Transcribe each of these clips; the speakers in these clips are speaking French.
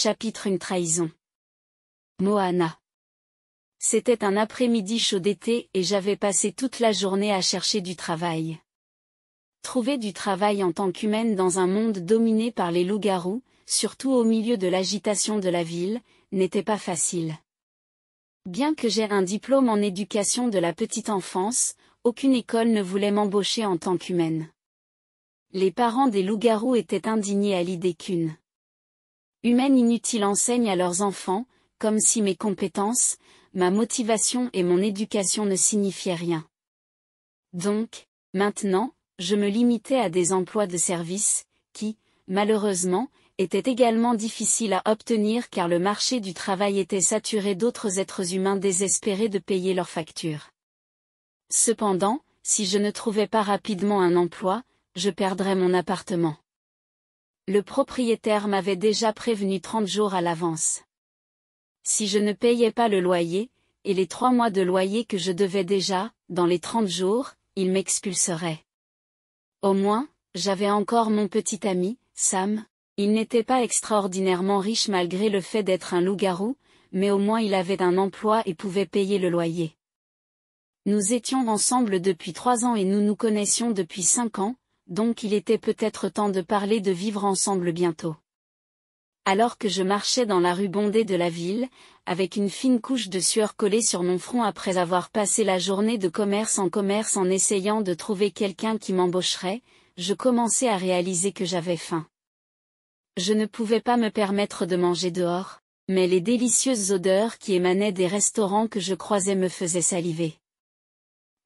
Chapitre 1 trahison. Moana. C'était un après-midi chaud d'été et j'avais passé toute la journée à chercher du travail. Trouver du travail en tant qu'humaine dans un monde dominé par les loups-garous, surtout au milieu de l'agitation de la ville, n'était pas facile. Bien que j'aie un diplôme en éducation de la petite enfance, aucune école ne voulait m'embaucher en tant qu'humaine. Les parents des loups-garous étaient indignés à l'idée qu'une Humaine inutiles enseignent à leurs enfants, comme si mes compétences, ma motivation et mon éducation ne signifiaient rien. Donc, maintenant, je me limitais à des emplois de service, qui, malheureusement, étaient également difficiles à obtenir car le marché du travail était saturé d'autres êtres humains désespérés de payer leurs factures. Cependant, si je ne trouvais pas rapidement un emploi, je perdrais mon appartement. Le propriétaire m'avait déjà prévenu trente jours à l'avance. Si je ne payais pas le loyer, et les trois mois de loyer que je devais déjà, dans les trente jours, il m'expulserait. Au moins, j'avais encore mon petit ami, Sam, il n'était pas extraordinairement riche malgré le fait d'être un loup-garou, mais au moins il avait un emploi et pouvait payer le loyer. Nous étions ensemble depuis trois ans et nous nous connaissions depuis cinq ans, donc il était peut-être temps de parler de vivre ensemble bientôt. Alors que je marchais dans la rue bondée de la ville, avec une fine couche de sueur collée sur mon front après avoir passé la journée de commerce en commerce en essayant de trouver quelqu'un qui m'embaucherait, je commençais à réaliser que j'avais faim. Je ne pouvais pas me permettre de manger dehors, mais les délicieuses odeurs qui émanaient des restaurants que je croisais me faisaient saliver.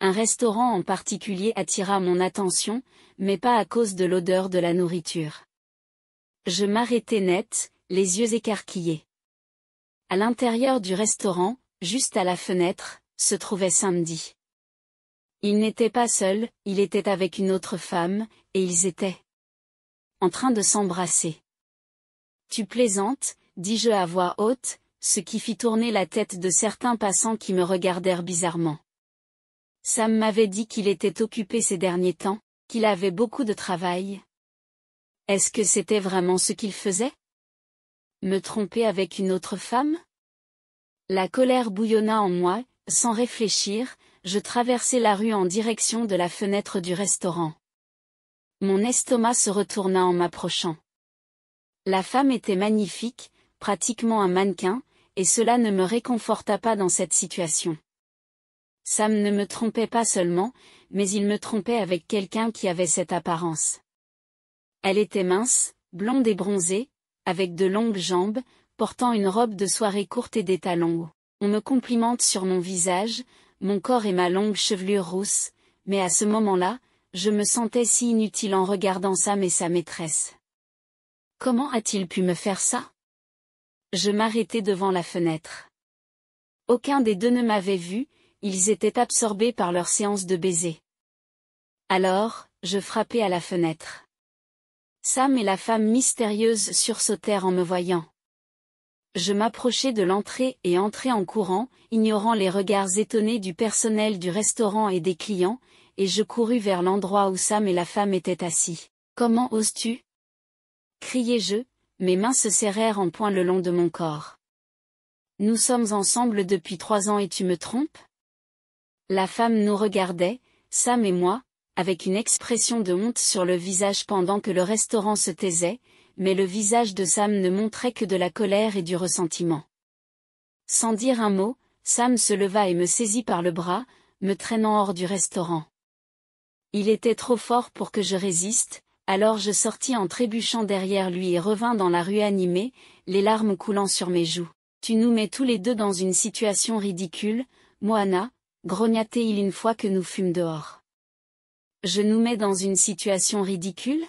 Un restaurant en particulier attira mon attention, mais pas à cause de l'odeur de la nourriture. Je m'arrêtai net, les yeux écarquillés. À l'intérieur du restaurant, juste à la fenêtre, se trouvait Samedi. Il n'était pas seul, il était avec une autre femme, et ils étaient en train de s'embrasser. Tu plaisantes, dis-je à voix haute, ce qui fit tourner la tête de certains passants qui me regardèrent bizarrement. Sam m'avait dit qu'il était occupé ces derniers temps, qu'il avait beaucoup de travail. Est-ce que c'était vraiment ce qu'il faisait Me tromper avec une autre femme La colère bouillonna en moi, sans réfléchir, je traversai la rue en direction de la fenêtre du restaurant. Mon estomac se retourna en m'approchant. La femme était magnifique, pratiquement un mannequin, et cela ne me réconforta pas dans cette situation. Sam ne me trompait pas seulement, mais il me trompait avec quelqu'un qui avait cette apparence. Elle était mince, blonde et bronzée, avec de longues jambes, portant une robe de soirée courte et des talons hauts. On me complimente sur mon visage, mon corps et ma longue chevelure rousse, mais à ce moment-là, je me sentais si inutile en regardant Sam et sa maîtresse. Comment a-t-il pu me faire ça Je m'arrêtai devant la fenêtre. Aucun des deux ne m'avait vu, ils étaient absorbés par leur séance de baiser. Alors, je frappai à la fenêtre. Sam et la femme mystérieuse sursautèrent en me voyant. Je m'approchai de l'entrée et entrai en courant, ignorant les regards étonnés du personnel du restaurant et des clients, et je courus vers l'endroit où Sam et la femme étaient assis. Comment oses-tu criai-je, mes mains se serrèrent en point le long de mon corps. Nous sommes ensemble depuis trois ans et tu me trompes la femme nous regardait, Sam et moi, avec une expression de honte sur le visage pendant que le restaurant se taisait, mais le visage de Sam ne montrait que de la colère et du ressentiment. Sans dire un mot, Sam se leva et me saisit par le bras, me traînant hors du restaurant. Il était trop fort pour que je résiste, alors je sortis en trébuchant derrière lui et revins dans la rue animée, les larmes coulant sur mes joues. Tu nous mets tous les deux dans une situation ridicule, Moana, grognatait-il une fois que nous fûmes dehors. Je nous mets dans une situation ridicule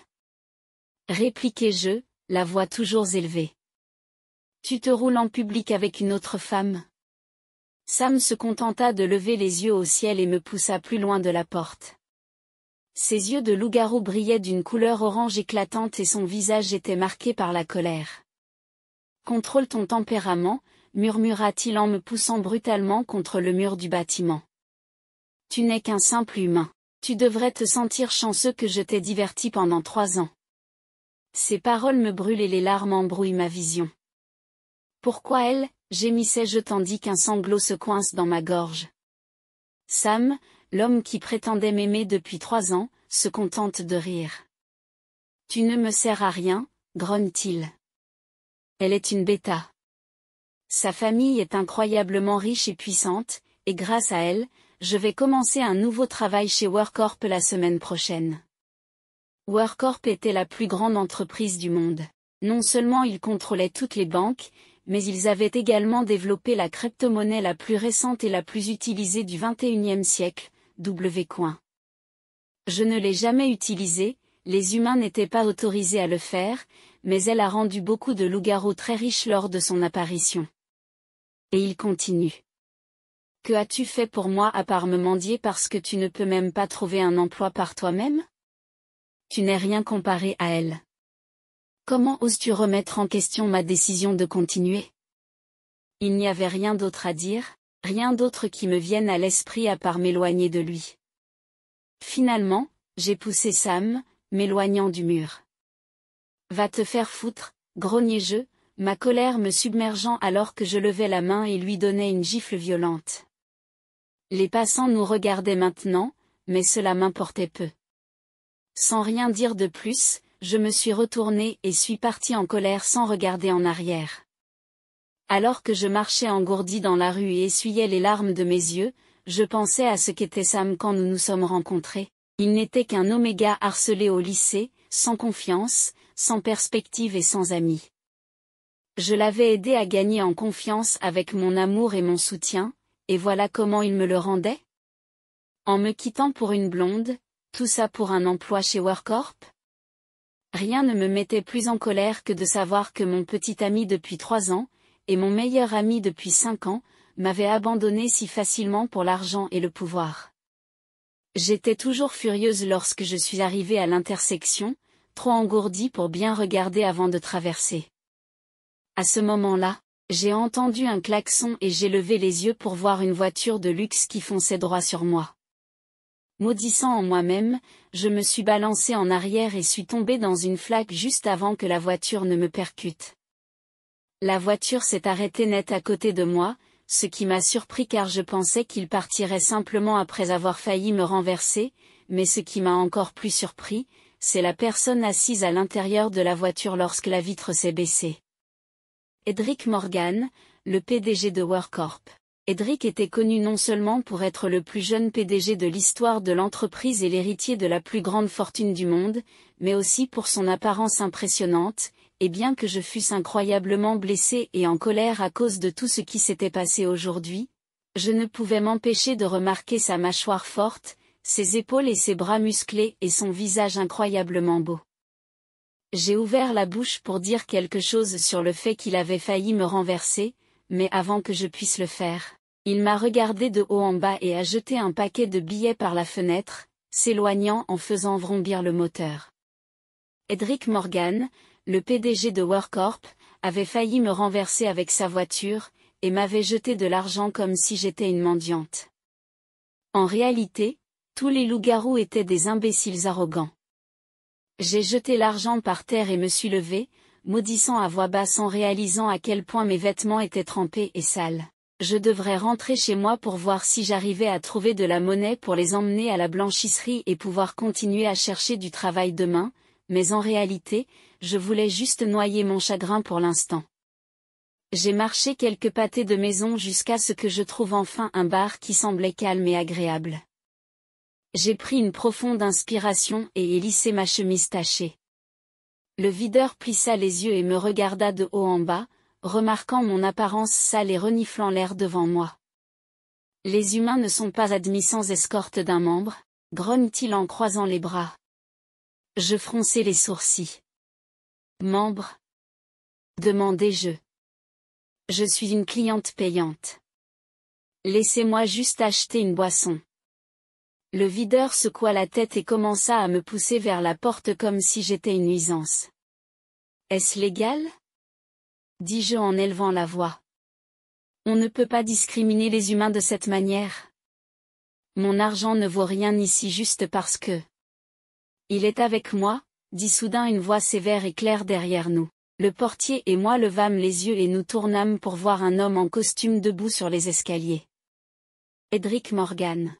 répliquai-je, la voix toujours élevée. Tu te roules en public avec une autre femme Sam se contenta de lever les yeux au ciel et me poussa plus loin de la porte. Ses yeux de loup-garou brillaient d'une couleur orange éclatante et son visage était marqué par la colère. Contrôle ton tempérament, murmura-t-il en me poussant brutalement contre le mur du bâtiment. Tu n'es qu'un simple humain. Tu devrais te sentir chanceux que je t'ai diverti pendant trois ans. Ces paroles me brûlent et les larmes embrouillent ma vision. Pourquoi elle, gémissais-je tandis qu'un sanglot se coince dans ma gorge. Sam, l'homme qui prétendait m'aimer depuis trois ans, se contente de rire. Tu ne me sers à rien, grogne-t-il. Elle est une bêta. Sa famille est incroyablement riche et puissante, et grâce à elle, je vais commencer un nouveau travail chez WorkCorp la semaine prochaine. WorkCorp était la plus grande entreprise du monde. Non seulement ils contrôlaient toutes les banques, mais ils avaient également développé la crypto la plus récente et la plus utilisée du XXIe siècle, Wcoin. Je ne l'ai jamais utilisée, les humains n'étaient pas autorisés à le faire, mais elle a rendu beaucoup de loups-garous très riches lors de son apparition. Et il continue. Que as-tu fait pour moi à part me mendier parce que tu ne peux même pas trouver un emploi par toi-même Tu n'es rien comparé à elle. Comment oses-tu remettre en question ma décision de continuer Il n'y avait rien d'autre à dire, rien d'autre qui me vienne à l'esprit à part m'éloigner de lui. Finalement, j'ai poussé Sam, m'éloignant du mur. Va te faire foutre, grognai-je, ma colère me submergeant alors que je levais la main et lui donnais une gifle violente. Les passants nous regardaient maintenant, mais cela m'importait peu. Sans rien dire de plus, je me suis retourné et suis parti en colère sans regarder en arrière. Alors que je marchais engourdi dans la rue et essuyais les larmes de mes yeux, je pensais à ce qu'était Sam quand nous nous sommes rencontrés. Il n'était qu'un oméga harcelé au lycée, sans confiance, sans perspective et sans amis. Je l'avais aidé à gagner en confiance avec mon amour et mon soutien, et voilà comment il me le rendait En me quittant pour une blonde, tout ça pour un emploi chez Workorp Rien ne me mettait plus en colère que de savoir que mon petit ami depuis trois ans, et mon meilleur ami depuis cinq ans, m'avait abandonné si facilement pour l'argent et le pouvoir. J'étais toujours furieuse lorsque je suis arrivée à l'intersection, trop engourdie pour bien regarder avant de traverser. À ce moment-là, j'ai entendu un klaxon et j'ai levé les yeux pour voir une voiture de luxe qui fonçait droit sur moi. Maudissant en moi-même, je me suis balancé en arrière et suis tombé dans une flaque juste avant que la voiture ne me percute. La voiture s'est arrêtée net à côté de moi, ce qui m'a surpris car je pensais qu'il partirait simplement après avoir failli me renverser, mais ce qui m'a encore plus surpris, c'est la personne assise à l'intérieur de la voiture lorsque la vitre s'est baissée. Edric Morgan, le PDG de WorkCorp. Edric était connu non seulement pour être le plus jeune PDG de l'histoire de l'entreprise et l'héritier de la plus grande fortune du monde, mais aussi pour son apparence impressionnante, et bien que je fusse incroyablement blessé et en colère à cause de tout ce qui s'était passé aujourd'hui, je ne pouvais m'empêcher de remarquer sa mâchoire forte, ses épaules et ses bras musclés et son visage incroyablement beau. J'ai ouvert la bouche pour dire quelque chose sur le fait qu'il avait failli me renverser, mais avant que je puisse le faire, il m'a regardé de haut en bas et a jeté un paquet de billets par la fenêtre, s'éloignant en faisant vrombir le moteur. Edric Morgan, le PDG de Warcorp, avait failli me renverser avec sa voiture, et m'avait jeté de l'argent comme si j'étais une mendiante. En réalité, tous les loups-garous étaient des imbéciles arrogants. J'ai jeté l'argent par terre et me suis levé, maudissant à voix basse en réalisant à quel point mes vêtements étaient trempés et sales. Je devrais rentrer chez moi pour voir si j'arrivais à trouver de la monnaie pour les emmener à la blanchisserie et pouvoir continuer à chercher du travail demain, mais en réalité, je voulais juste noyer mon chagrin pour l'instant. J'ai marché quelques pâtés de maison jusqu'à ce que je trouve enfin un bar qui semblait calme et agréable. J'ai pris une profonde inspiration et hélissé ma chemise tachée. Le videur plissa les yeux et me regarda de haut en bas, remarquant mon apparence sale et reniflant l'air devant moi. Les humains ne sont pas admis sans escorte d'un membre, grogne-t-il en croisant les bras. Je fronçai les sourcils. Membre Demandai-je. Je suis une cliente payante. Laissez-moi juste acheter une boisson. Le videur secoua la tête et commença à me pousser vers la porte comme si j'étais une nuisance. Est-ce légal dis-je en élevant la voix. On ne peut pas discriminer les humains de cette manière. Mon argent ne vaut rien ici juste parce que... Il est avec moi, dit soudain une voix sévère et claire derrière nous. Le portier et moi levâmes les yeux et nous tournâmes pour voir un homme en costume debout sur les escaliers. Edric Morgan.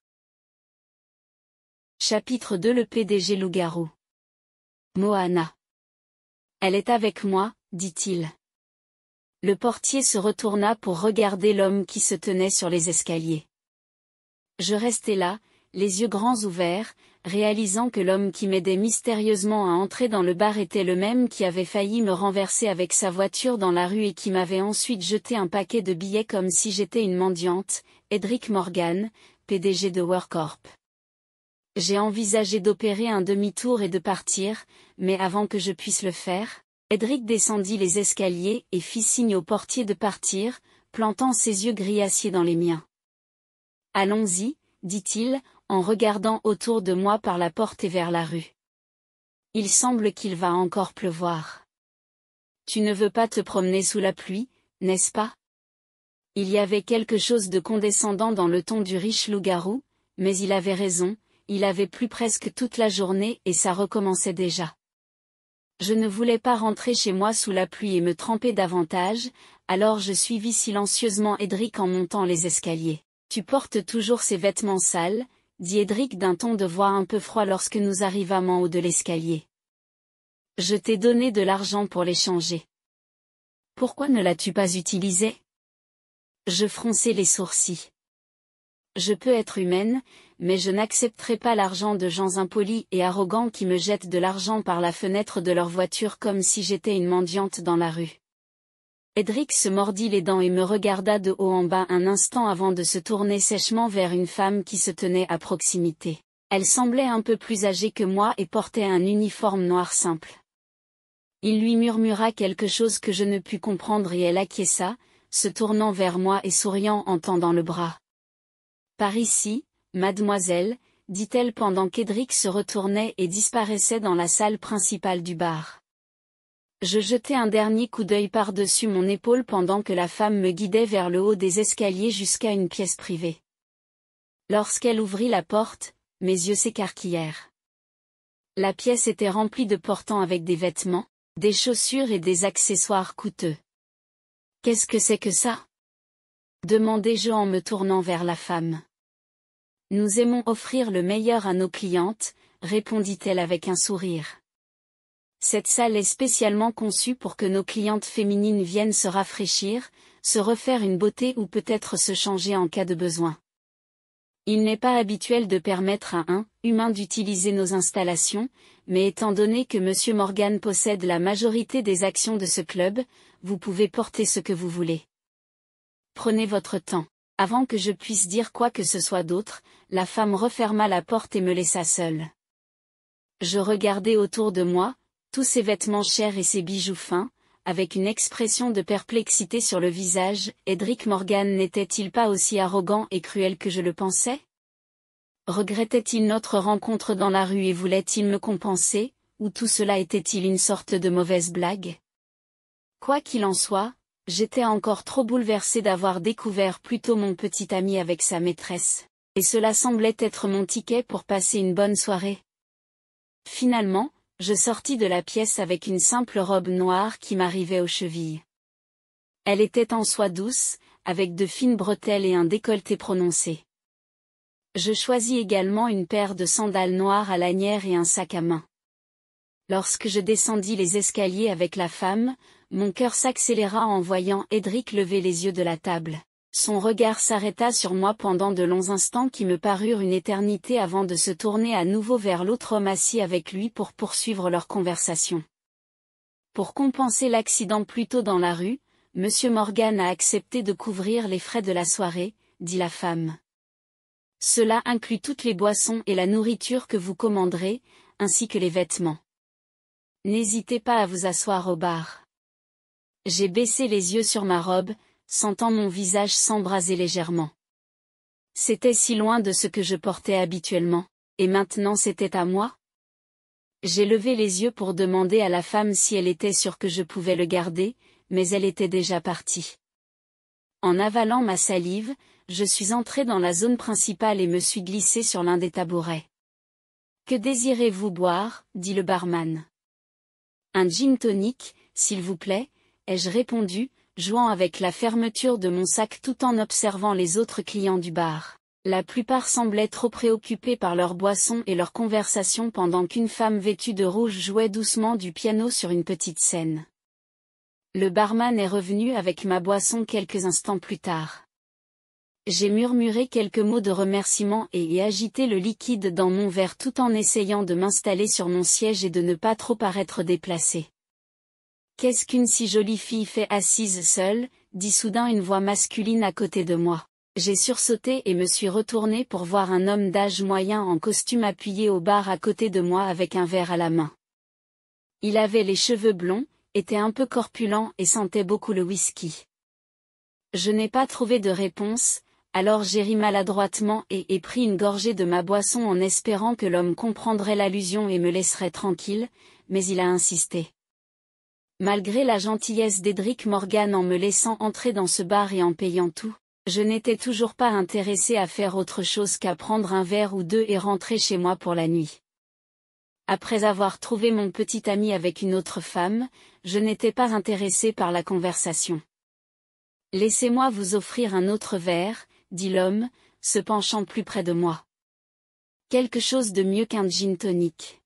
Chapitre 2 Le PDG loup Moana. Elle est avec moi, dit-il. Le portier se retourna pour regarder l'homme qui se tenait sur les escaliers. Je restai là, les yeux grands ouverts, réalisant que l'homme qui m'aidait mystérieusement à entrer dans le bar était le même qui avait failli me renverser avec sa voiture dans la rue et qui m'avait ensuite jeté un paquet de billets comme si j'étais une mendiante, Edric Morgan, PDG de WorkCorp j'ai envisagé d'opérer un demi-tour et de partir, mais avant que je puisse le faire, Edric descendit les escaliers et fit signe au portier de partir, plantant ses yeux grillaciers dans les miens. Allons-y, dit-il, en regardant autour de moi par la porte et vers la rue. Il semble qu'il va encore pleuvoir. Tu ne veux pas te promener sous la pluie, n'est-ce pas Il y avait quelque chose de condescendant dans le ton du riche loup-garou, mais il avait raison, il avait plu presque toute la journée et ça recommençait déjà. Je ne voulais pas rentrer chez moi sous la pluie et me tremper davantage, alors je suivis silencieusement Edric en montant les escaliers. Tu portes toujours ces vêtements sales, dit Edric d'un ton de voix un peu froid lorsque nous arrivâmes en haut de l'escalier. Je t'ai donné de l'argent pour les changer. Pourquoi ne l'as-tu pas utilisé Je fronçai les sourcils. Je peux être humaine, mais je n'accepterai pas l'argent de gens impolis et arrogants qui me jettent de l'argent par la fenêtre de leur voiture comme si j'étais une mendiante dans la rue. Edric se mordit les dents et me regarda de haut en bas un instant avant de se tourner sèchement vers une femme qui se tenait à proximité. Elle semblait un peu plus âgée que moi et portait un uniforme noir simple. Il lui murmura quelque chose que je ne pus comprendre et elle acquiesça, se tournant vers moi et souriant en tendant le bras. Par ici, mademoiselle, dit-elle pendant qu'Edric se retournait et disparaissait dans la salle principale du bar. Je jetai un dernier coup d'œil par-dessus mon épaule pendant que la femme me guidait vers le haut des escaliers jusqu'à une pièce privée. Lorsqu'elle ouvrit la porte, mes yeux s'écarquillèrent. La pièce était remplie de portants avec des vêtements, des chaussures et des accessoires coûteux. Qu'est-ce que c'est que ça demandai je en me tournant vers la femme. Nous aimons offrir le meilleur à nos clientes, répondit-elle avec un sourire. Cette salle est spécialement conçue pour que nos clientes féminines viennent se rafraîchir, se refaire une beauté ou peut-être se changer en cas de besoin. Il n'est pas habituel de permettre à un humain d'utiliser nos installations, mais étant donné que M. Morgan possède la majorité des actions de ce club, vous pouvez porter ce que vous voulez. Prenez votre temps. Avant que je puisse dire quoi que ce soit d'autre, la femme referma la porte et me laissa seule. Je regardais autour de moi, tous ses vêtements chers et ses bijoux fins, avec une expression de perplexité sur le visage, Edric Morgan n'était-il pas aussi arrogant et cruel que je le pensais Regrettait-il notre rencontre dans la rue et voulait-il me compenser, ou tout cela était-il une sorte de mauvaise blague Quoi qu'il en soit, J'étais encore trop bouleversé d'avoir découvert plutôt mon petit ami avec sa maîtresse, et cela semblait être mon ticket pour passer une bonne soirée. Finalement, je sortis de la pièce avec une simple robe noire qui m'arrivait aux chevilles. Elle était en soie douce, avec de fines bretelles et un décolleté prononcé. Je choisis également une paire de sandales noires à lanière et un sac à main. Lorsque je descendis les escaliers avec la femme, mon cœur s'accéléra en voyant Edric lever les yeux de la table. Son regard s'arrêta sur moi pendant de longs instants qui me parurent une éternité avant de se tourner à nouveau vers l'autre homme assis avec lui pour poursuivre leur conversation. Pour compenser l'accident plus tôt dans la rue, M. Morgan a accepté de couvrir les frais de la soirée, dit la femme. Cela inclut toutes les boissons et la nourriture que vous commanderez, ainsi que les vêtements. N'hésitez pas à vous asseoir au bar. J'ai baissé les yeux sur ma robe, sentant mon visage s'embraser légèrement. C'était si loin de ce que je portais habituellement, et maintenant c'était à moi J'ai levé les yeux pour demander à la femme si elle était sûre que je pouvais le garder, mais elle était déjà partie. En avalant ma salive, je suis entré dans la zone principale et me suis glissé sur l'un des tabourets. Que désirez-vous boire dit le barman. Un gin tonic, s'il vous plaît, ai-je répondu, jouant avec la fermeture de mon sac tout en observant les autres clients du bar. La plupart semblaient trop préoccupés par leur boisson et leur conversation pendant qu'une femme vêtue de rouge jouait doucement du piano sur une petite scène. Le barman est revenu avec ma boisson quelques instants plus tard. J'ai murmuré quelques mots de remerciement et y agité le liquide dans mon verre tout en essayant de m'installer sur mon siège et de ne pas trop paraître déplacé. Qu'est-ce qu'une si jolie fille fait assise seule, dit soudain une voix masculine à côté de moi. J'ai sursauté et me suis retourné pour voir un homme d'âge moyen en costume appuyé au bar à côté de moi avec un verre à la main. Il avait les cheveux blonds, était un peu corpulent et sentait beaucoup le whisky. Je n'ai pas trouvé de réponse, alors j'ai ri maladroitement et ai pris une gorgée de ma boisson en espérant que l'homme comprendrait l'allusion et me laisserait tranquille, mais il a insisté. Malgré la gentillesse d'Edric Morgan en me laissant entrer dans ce bar et en payant tout, je n'étais toujours pas intéressé à faire autre chose qu'à prendre un verre ou deux et rentrer chez moi pour la nuit. Après avoir trouvé mon petit ami avec une autre femme, je n'étais pas intéressé par la conversation. Laissez-moi vous offrir un autre verre, dit l'homme, se penchant plus près de moi. Quelque chose de mieux qu'un gin tonic.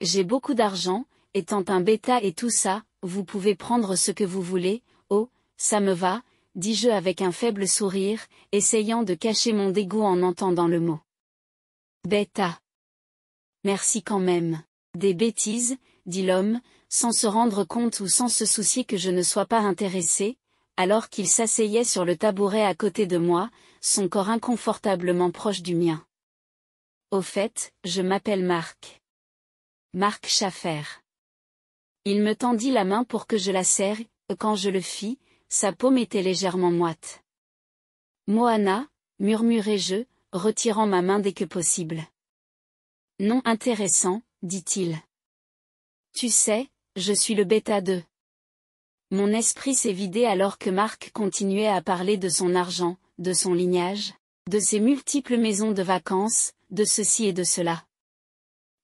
J'ai beaucoup d'argent, étant un bêta et tout ça, vous pouvez prendre ce que vous voulez, oh, ça me va, dis-je avec un faible sourire, essayant de cacher mon dégoût en entendant le mot. Bêta. Merci quand même. Des bêtises, dit l'homme, sans se rendre compte ou sans se soucier que je ne sois pas intéressé, alors qu'il s'asseyait sur le tabouret à côté de moi, son corps inconfortablement proche du mien. Au fait, je m'appelle Marc. Marc Schaffer. Il me tendit la main pour que je la serre, quand je le fis, sa paume était légèrement moite. Moana, murmurai-je, retirant ma main dès que possible. Non intéressant, dit-il. Tu sais, je suis le bêta 2. Mon esprit s'est vidé alors que Marc continuait à parler de son argent, de son lignage, de ses multiples maisons de vacances, de ceci et de cela.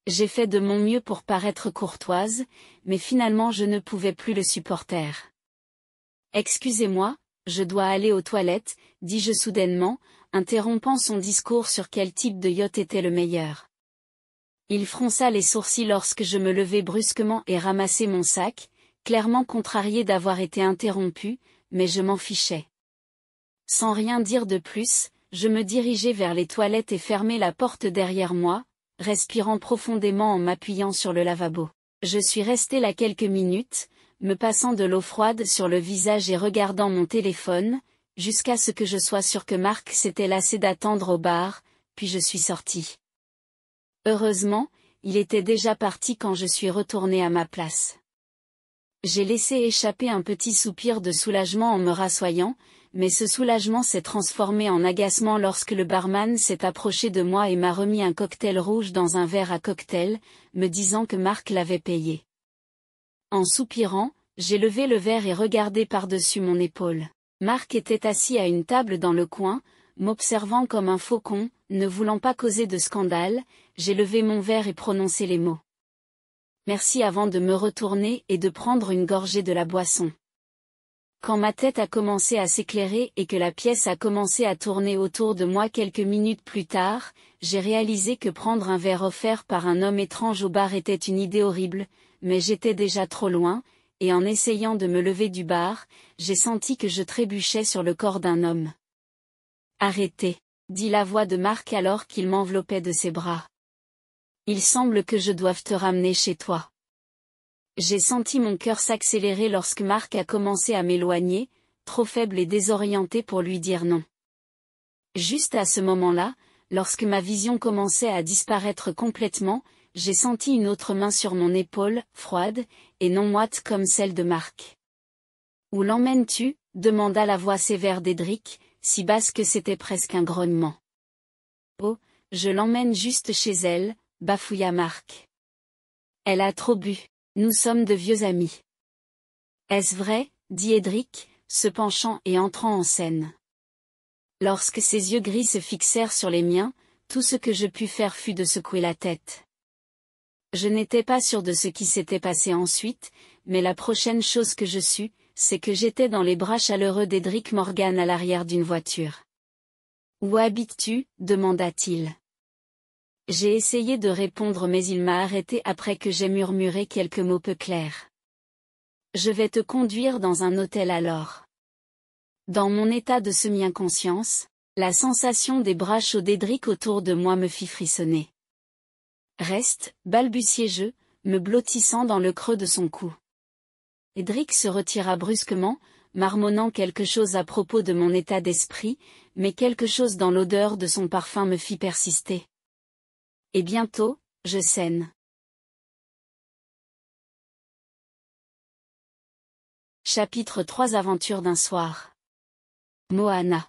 J'ai fait de mon mieux pour paraître courtoise, mais finalement je ne pouvais plus le supporter. Excusez-moi, je dois aller aux toilettes, dis-je soudainement, interrompant son discours sur quel type de yacht était le meilleur. Il fronça les sourcils lorsque je me levai brusquement et ramassai mon sac, clairement contrarié d'avoir été interrompu, mais je m'en fichais. Sans rien dire de plus, je me dirigeai vers les toilettes et fermai la porte derrière moi, respirant profondément en m'appuyant sur le lavabo. Je suis resté là quelques minutes, me passant de l'eau froide sur le visage et regardant mon téléphone, jusqu'à ce que je sois sûr que Marc s'était lassé d'attendre au bar, puis je suis sorti. Heureusement, il était déjà parti quand je suis retourné à ma place. J'ai laissé échapper un petit soupir de soulagement en me rassoyant, mais ce soulagement s'est transformé en agacement lorsque le barman s'est approché de moi et m'a remis un cocktail rouge dans un verre à cocktail, me disant que Marc l'avait payé. En soupirant, j'ai levé le verre et regardé par-dessus mon épaule. Marc était assis à une table dans le coin, m'observant comme un faucon, ne voulant pas causer de scandale, j'ai levé mon verre et prononcé les mots. Merci avant de me retourner et de prendre une gorgée de la boisson. Quand ma tête a commencé à s'éclairer et que la pièce a commencé à tourner autour de moi quelques minutes plus tard, j'ai réalisé que prendre un verre offert par un homme étrange au bar était une idée horrible, mais j'étais déjà trop loin, et en essayant de me lever du bar, j'ai senti que je trébuchais sur le corps d'un homme. Arrêtez, dit la voix de Marc alors qu'il m'enveloppait de ses bras. Il semble que je doive te ramener chez toi. J'ai senti mon cœur s'accélérer lorsque Marc a commencé à m'éloigner, trop faible et désorienté pour lui dire non. Juste à ce moment-là, lorsque ma vision commençait à disparaître complètement, j'ai senti une autre main sur mon épaule, froide, et non moite comme celle de Marc. Où l'emmènes-tu demanda la voix sévère d'Edric, si basse que c'était presque un grognement. Oh, je l'emmène juste chez elle, bafouilla Marc. Elle a trop bu. Nous sommes de vieux amis. Est-ce vrai dit Edric, se penchant et entrant en scène. Lorsque ses yeux gris se fixèrent sur les miens, tout ce que je pus faire fut de secouer la tête. Je n'étais pas sûr de ce qui s'était passé ensuite, mais la prochaine chose que je sus, c'est que j'étais dans les bras chaleureux d'Edric Morgan à l'arrière d'une voiture. Où habites-tu demanda-t-il. J'ai essayé de répondre mais il m'a arrêté après que j'ai murmuré quelques mots peu clairs. Je vais te conduire dans un hôtel alors. Dans mon état de semi-inconscience, la sensation des bras chauds d'Edric autour de moi me fit frissonner. Reste, balbutiai-je, me blottissant dans le creux de son cou. Edric se retira brusquement, marmonnant quelque chose à propos de mon état d'esprit, mais quelque chose dans l'odeur de son parfum me fit persister. Et bientôt, je saigne. Chapitre 3 Aventures d'un soir. Moana.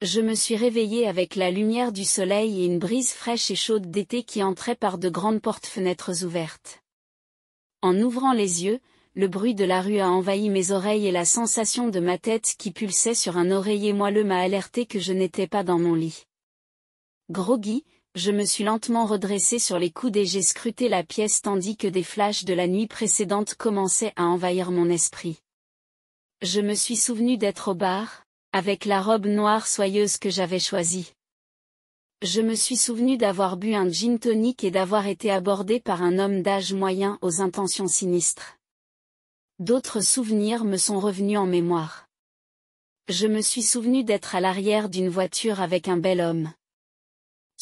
Je me suis réveillée avec la lumière du soleil et une brise fraîche et chaude d'été qui entrait par de grandes portes-fenêtres ouvertes. En ouvrant les yeux, le bruit de la rue a envahi mes oreilles et la sensation de ma tête qui pulsait sur un oreiller moelleux m'a alerté que je n'étais pas dans mon lit. Groggy, je me suis lentement redressé sur les coudes et j'ai scruté la pièce tandis que des flashs de la nuit précédente commençaient à envahir mon esprit. Je me suis souvenu d'être au bar, avec la robe noire soyeuse que j'avais choisie. Je me suis souvenu d'avoir bu un gin tonic et d'avoir été abordé par un homme d'âge moyen aux intentions sinistres. D'autres souvenirs me sont revenus en mémoire. Je me suis souvenu d'être à l'arrière d'une voiture avec un bel homme.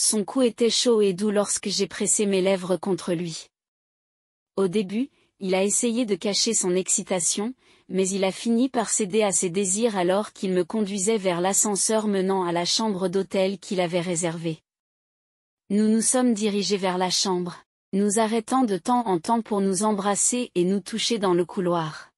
Son cou était chaud et doux lorsque j'ai pressé mes lèvres contre lui. Au début, il a essayé de cacher son excitation, mais il a fini par céder à ses désirs alors qu'il me conduisait vers l'ascenseur menant à la chambre d'hôtel qu'il avait réservée. Nous nous sommes dirigés vers la chambre, nous arrêtant de temps en temps pour nous embrasser et nous toucher dans le couloir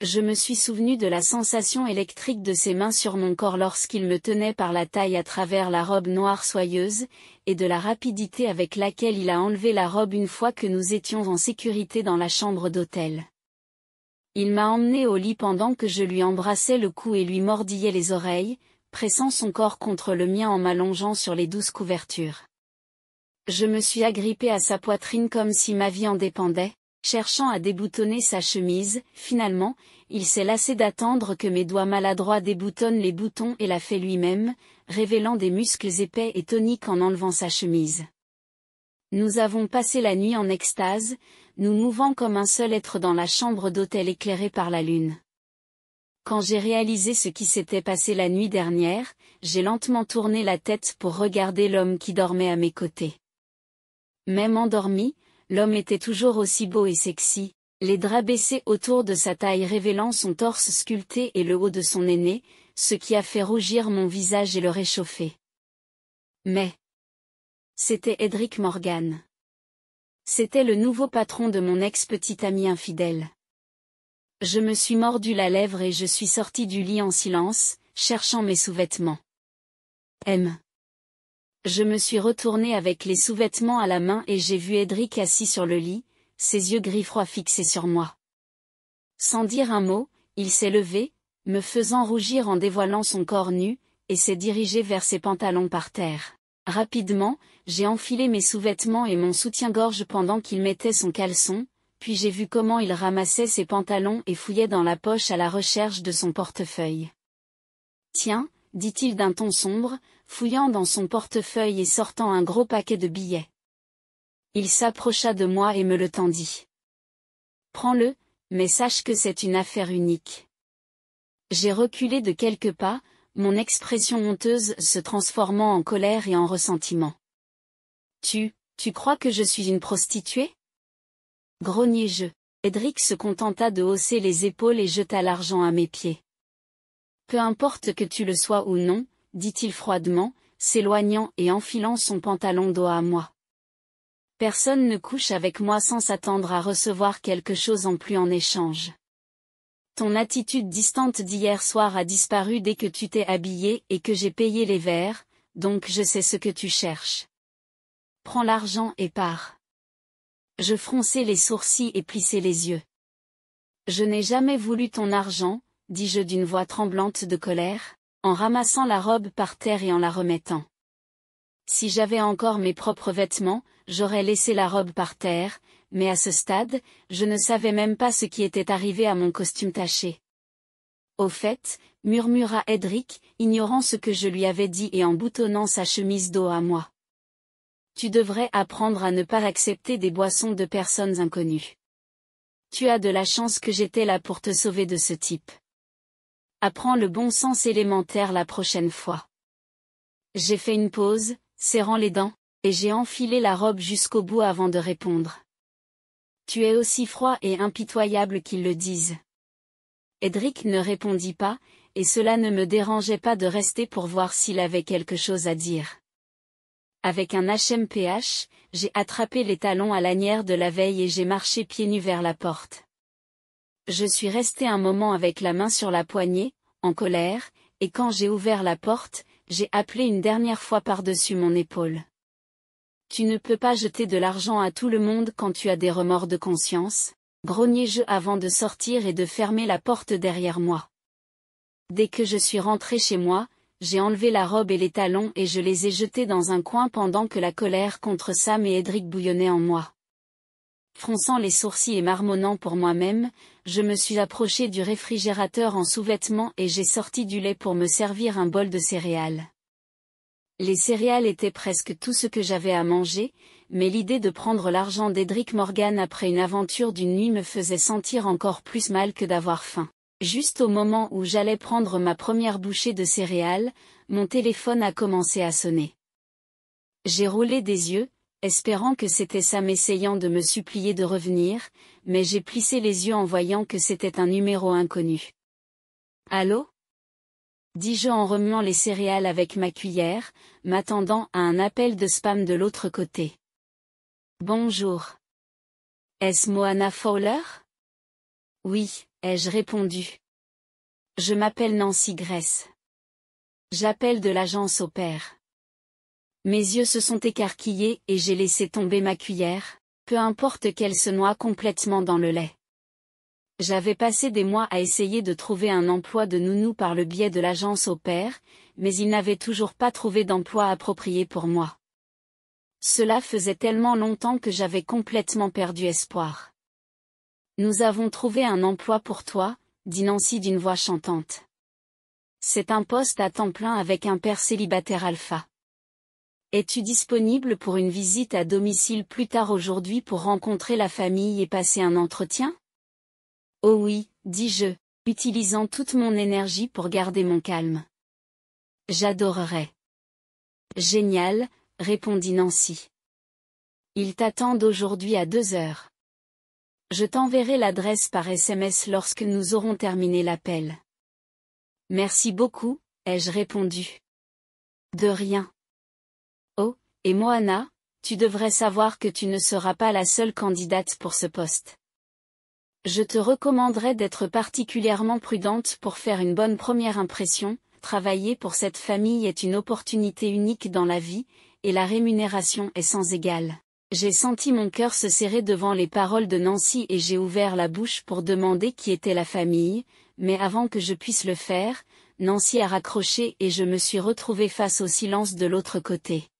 je me suis souvenu de la sensation électrique de ses mains sur mon corps lorsqu'il me tenait par la taille à travers la robe noire soyeuse, et de la rapidité avec laquelle il a enlevé la robe une fois que nous étions en sécurité dans la chambre d'hôtel. Il m'a emmené au lit pendant que je lui embrassais le cou et lui mordillais les oreilles, pressant son corps contre le mien en m'allongeant sur les douces couvertures. Je me suis agrippée à sa poitrine comme si ma vie en dépendait, cherchant à déboutonner sa chemise, finalement, il s'est lassé d'attendre que mes doigts maladroits déboutonnent les boutons et l'a fait lui-même, révélant des muscles épais et toniques en enlevant sa chemise. Nous avons passé la nuit en extase, nous mouvant comme un seul être dans la chambre d'hôtel éclairée par la lune. Quand j'ai réalisé ce qui s'était passé la nuit dernière, j'ai lentement tourné la tête pour regarder l'homme qui dormait à mes côtés. Même endormi, l'homme était toujours aussi beau et sexy, les draps baissés autour de sa taille révélant son torse sculpté et le haut de son aîné, ce qui a fait rougir mon visage et le réchauffer. Mais... C'était Edric Morgan. C'était le nouveau patron de mon ex-petit ami infidèle. Je me suis mordu la lèvre et je suis sorti du lit en silence, cherchant mes sous-vêtements. M. Je me suis retourné avec les sous-vêtements à la main et j'ai vu Edric assis sur le lit, ses yeux gris froids fixés sur moi. Sans dire un mot, il s'est levé, me faisant rougir en dévoilant son corps nu, et s'est dirigé vers ses pantalons par terre. Rapidement, j'ai enfilé mes sous-vêtements et mon soutien-gorge pendant qu'il mettait son caleçon, puis j'ai vu comment il ramassait ses pantalons et fouillait dans la poche à la recherche de son portefeuille. Tiens, dit-il d'un ton sombre, fouillant dans son portefeuille et sortant un gros paquet de billets. Il s'approcha de moi et me le tendit. Prends-le, mais sache que c'est une affaire unique. J'ai reculé de quelques pas, mon expression honteuse se transformant en colère et en ressentiment. Tu, tu crois que je suis une prostituée Grognai-je. Edric se contenta de hausser les épaules et jeta l'argent à mes pieds. Peu importe que tu le sois ou non, dit-il froidement, s'éloignant et enfilant son pantalon d'eau à moi. Personne ne couche avec moi sans s'attendre à recevoir quelque chose en plus en échange. Ton attitude distante d'hier soir a disparu dès que tu t'es habillé et que j'ai payé les verres, donc je sais ce que tu cherches. Prends l'argent et pars. Je fronçai les sourcils et plissai les yeux. Je n'ai jamais voulu ton argent, dis-je d'une voix tremblante de colère, en ramassant la robe par terre et en la remettant. Si j'avais encore mes propres vêtements, j'aurais laissé la robe par terre, mais à ce stade, je ne savais même pas ce qui était arrivé à mon costume taché. Au fait, murmura Edric, ignorant ce que je lui avais dit et en boutonnant sa chemise d'eau à moi. Tu devrais apprendre à ne pas accepter des boissons de personnes inconnues. Tu as de la chance que j'étais là pour te sauver de ce type. Apprends le bon sens élémentaire la prochaine fois. J'ai fait une pause, serrant les dents, et j'ai enfilé la robe jusqu'au bout avant de répondre. Tu es aussi froid et impitoyable qu'ils le disent. Edric ne répondit pas, et cela ne me dérangeait pas de rester pour voir s'il avait quelque chose à dire. Avec un HMPH, j'ai attrapé les talons à l'anière de la veille et j'ai marché pieds nus vers la porte. Je suis resté un moment avec la main sur la poignée, en colère, et quand j'ai ouvert la porte, j'ai appelé une dernière fois par-dessus mon épaule. Tu ne peux pas jeter de l'argent à tout le monde quand tu as des remords de conscience, grognai-je avant de sortir et de fermer la porte derrière moi. Dès que je suis rentré chez moi, j'ai enlevé la robe et les talons et je les ai jetés dans un coin pendant que la colère contre Sam et Edric bouillonnait en moi. Fronçant les sourcils et marmonnant pour moi-même, je me suis approché du réfrigérateur en sous-vêtements et j'ai sorti du lait pour me servir un bol de céréales. Les céréales étaient presque tout ce que j'avais à manger, mais l'idée de prendre l'argent d'Edric Morgan après une aventure d'une nuit me faisait sentir encore plus mal que d'avoir faim. Juste au moment où j'allais prendre ma première bouchée de céréales, mon téléphone a commencé à sonner. J'ai roulé des yeux, espérant que c'était Sam essayant de me supplier de revenir, mais j'ai plissé les yeux en voyant que c'était un numéro inconnu. Allô dis-je en remuant les céréales avec ma cuillère, m'attendant à un appel de spam de l'autre côté. Bonjour. Est-ce Moana Fowler Oui, ai-je répondu. Je m'appelle Nancy Grace. J'appelle de l'agence au père. Mes yeux se sont écarquillés et j'ai laissé tomber ma cuillère, peu importe qu'elle se noie complètement dans le lait. J'avais passé des mois à essayer de trouver un emploi de nounou par le biais de l'agence au père, mais il n'avait toujours pas trouvé d'emploi approprié pour moi. Cela faisait tellement longtemps que j'avais complètement perdu espoir. Nous avons trouvé un emploi pour toi, dit Nancy d'une voix chantante. C'est un poste à temps plein avec un père célibataire alpha. Es-tu disponible pour une visite à domicile plus tard aujourd'hui pour rencontrer la famille et passer un entretien Oh oui, dis-je, utilisant toute mon énergie pour garder mon calme. J'adorerais. Génial, répondit Nancy. Ils t'attendent aujourd'hui à deux heures. Je t'enverrai l'adresse par SMS lorsque nous aurons terminé l'appel. Merci beaucoup, ai-je répondu. De rien. Et Moana, tu devrais savoir que tu ne seras pas la seule candidate pour ce poste. Je te recommanderais d'être particulièrement prudente pour faire une bonne première impression, travailler pour cette famille est une opportunité unique dans la vie, et la rémunération est sans égale. J'ai senti mon cœur se serrer devant les paroles de Nancy et j'ai ouvert la bouche pour demander qui était la famille, mais avant que je puisse le faire, Nancy a raccroché et je me suis retrouvée face au silence de l'autre côté.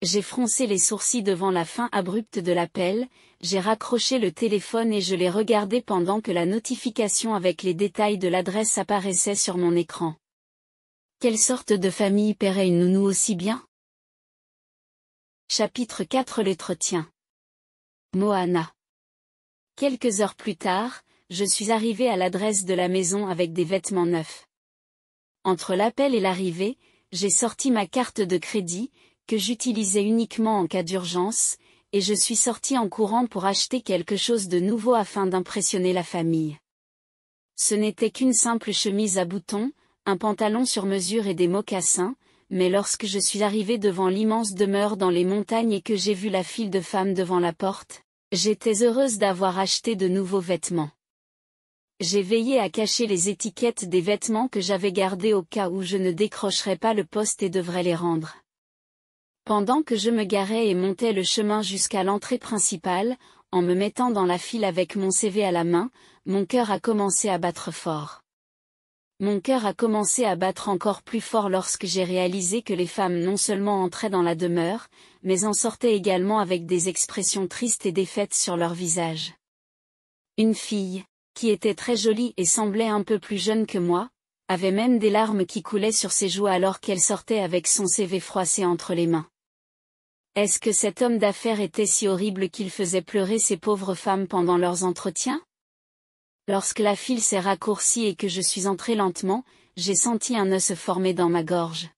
J'ai froncé les sourcils devant la fin abrupte de l'appel, j'ai raccroché le téléphone et je l'ai regardé pendant que la notification avec les détails de l'adresse apparaissait sur mon écran. Quelle sorte de famille paierait une nounou aussi bien Chapitre 4 L'entretien Moana Quelques heures plus tard, je suis arrivé à l'adresse de la maison avec des vêtements neufs. Entre l'appel et l'arrivée, j'ai sorti ma carte de crédit, que j'utilisais uniquement en cas d'urgence, et je suis sorti en courant pour acheter quelque chose de nouveau afin d'impressionner la famille. Ce n'était qu'une simple chemise à boutons, un pantalon sur mesure et des mocassins, mais lorsque je suis arrivé devant l'immense demeure dans les montagnes et que j'ai vu la file de femmes devant la porte, j'étais heureuse d'avoir acheté de nouveaux vêtements. J'ai veillé à cacher les étiquettes des vêtements que j'avais gardés au cas où je ne décrocherais pas le poste et devrais les rendre. Pendant que je me garais et montais le chemin jusqu'à l'entrée principale, en me mettant dans la file avec mon CV à la main, mon cœur a commencé à battre fort. Mon cœur a commencé à battre encore plus fort lorsque j'ai réalisé que les femmes non seulement entraient dans la demeure, mais en sortaient également avec des expressions tristes et défaites sur leur visage. Une fille, qui était très jolie et semblait un peu plus jeune que moi, avait même des larmes qui coulaient sur ses joues alors qu'elle sortait avec son CV froissé entre les mains. Est-ce que cet homme d'affaires était si horrible qu'il faisait pleurer ces pauvres femmes pendant leurs entretiens Lorsque la file s'est raccourcie et que je suis entrée lentement, j'ai senti un nœud se former dans ma gorge.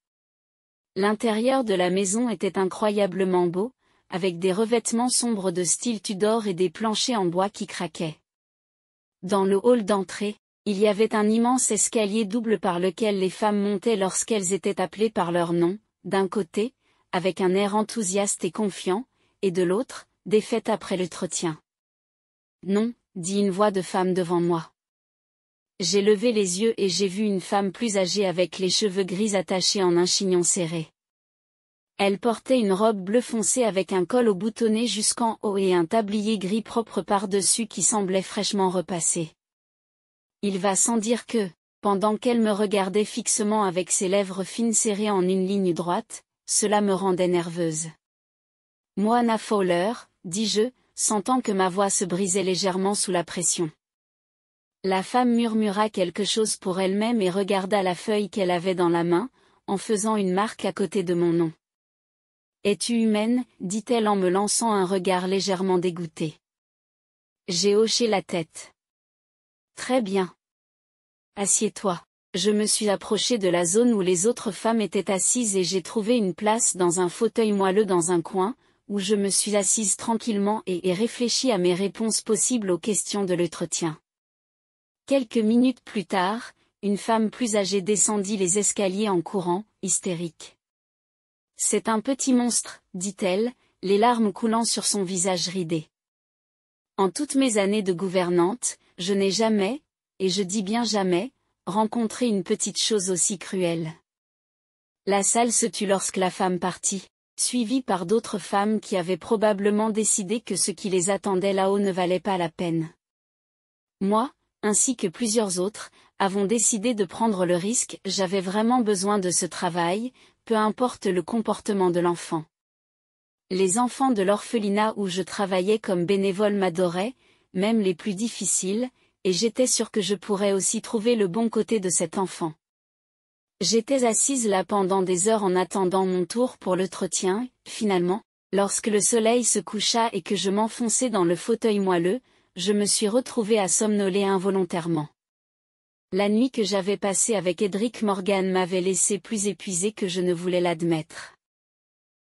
L'intérieur de la maison était incroyablement beau, avec des revêtements sombres de style Tudor et des planchers en bois qui craquaient. Dans le hall d'entrée, il y avait un immense escalier double par lequel les femmes montaient lorsqu'elles étaient appelées par leur nom, d'un côté, avec un air enthousiaste et confiant, et de l'autre, défaite après l'entretien. Non, dit une voix de femme devant moi. J'ai levé les yeux et j'ai vu une femme plus âgée avec les cheveux gris attachés en un chignon serré. Elle portait une robe bleu foncé avec un col au boutonné jusqu'en haut et un tablier gris propre par-dessus qui semblait fraîchement repassé. Il va sans dire que, pendant qu'elle me regardait fixement avec ses lèvres fines serrées en une ligne droite, cela me rendait nerveuse. Moana Fowler, dis-je, sentant que ma voix se brisait légèrement sous la pression. La femme murmura quelque chose pour elle-même et regarda la feuille qu'elle avait dans la main, en faisant une marque à côté de mon nom. Es-tu humaine dit-elle en me lançant un regard légèrement dégoûté. J'ai hoché la tête. Très bien. Assieds-toi. Je me suis approchée de la zone où les autres femmes étaient assises et j'ai trouvé une place dans un fauteuil moelleux dans un coin, où je me suis assise tranquillement et ai réfléchi à mes réponses possibles aux questions de l'entretien. Quelques minutes plus tard, une femme plus âgée descendit les escaliers en courant, hystérique. C'est un petit monstre, dit-elle, les larmes coulant sur son visage ridé. En toutes mes années de gouvernante, je n'ai jamais, et je dis bien jamais, rencontrer une petite chose aussi cruelle. La salle se tut lorsque la femme partit, suivie par d'autres femmes qui avaient probablement décidé que ce qui les attendait là-haut ne valait pas la peine. Moi, ainsi que plusieurs autres, avons décidé de prendre le risque, j'avais vraiment besoin de ce travail, peu importe le comportement de l'enfant. Les enfants de l'orphelinat où je travaillais comme bénévole m'adoraient, même les plus difficiles, et j'étais sûre que je pourrais aussi trouver le bon côté de cet enfant. J'étais assise là pendant des heures en attendant mon tour pour l'entretien, finalement, lorsque le soleil se coucha et que je m'enfonçais dans le fauteuil moelleux, je me suis retrouvée à somnoler involontairement. La nuit que j'avais passée avec Edric Morgan m'avait laissée plus épuisée que je ne voulais l'admettre.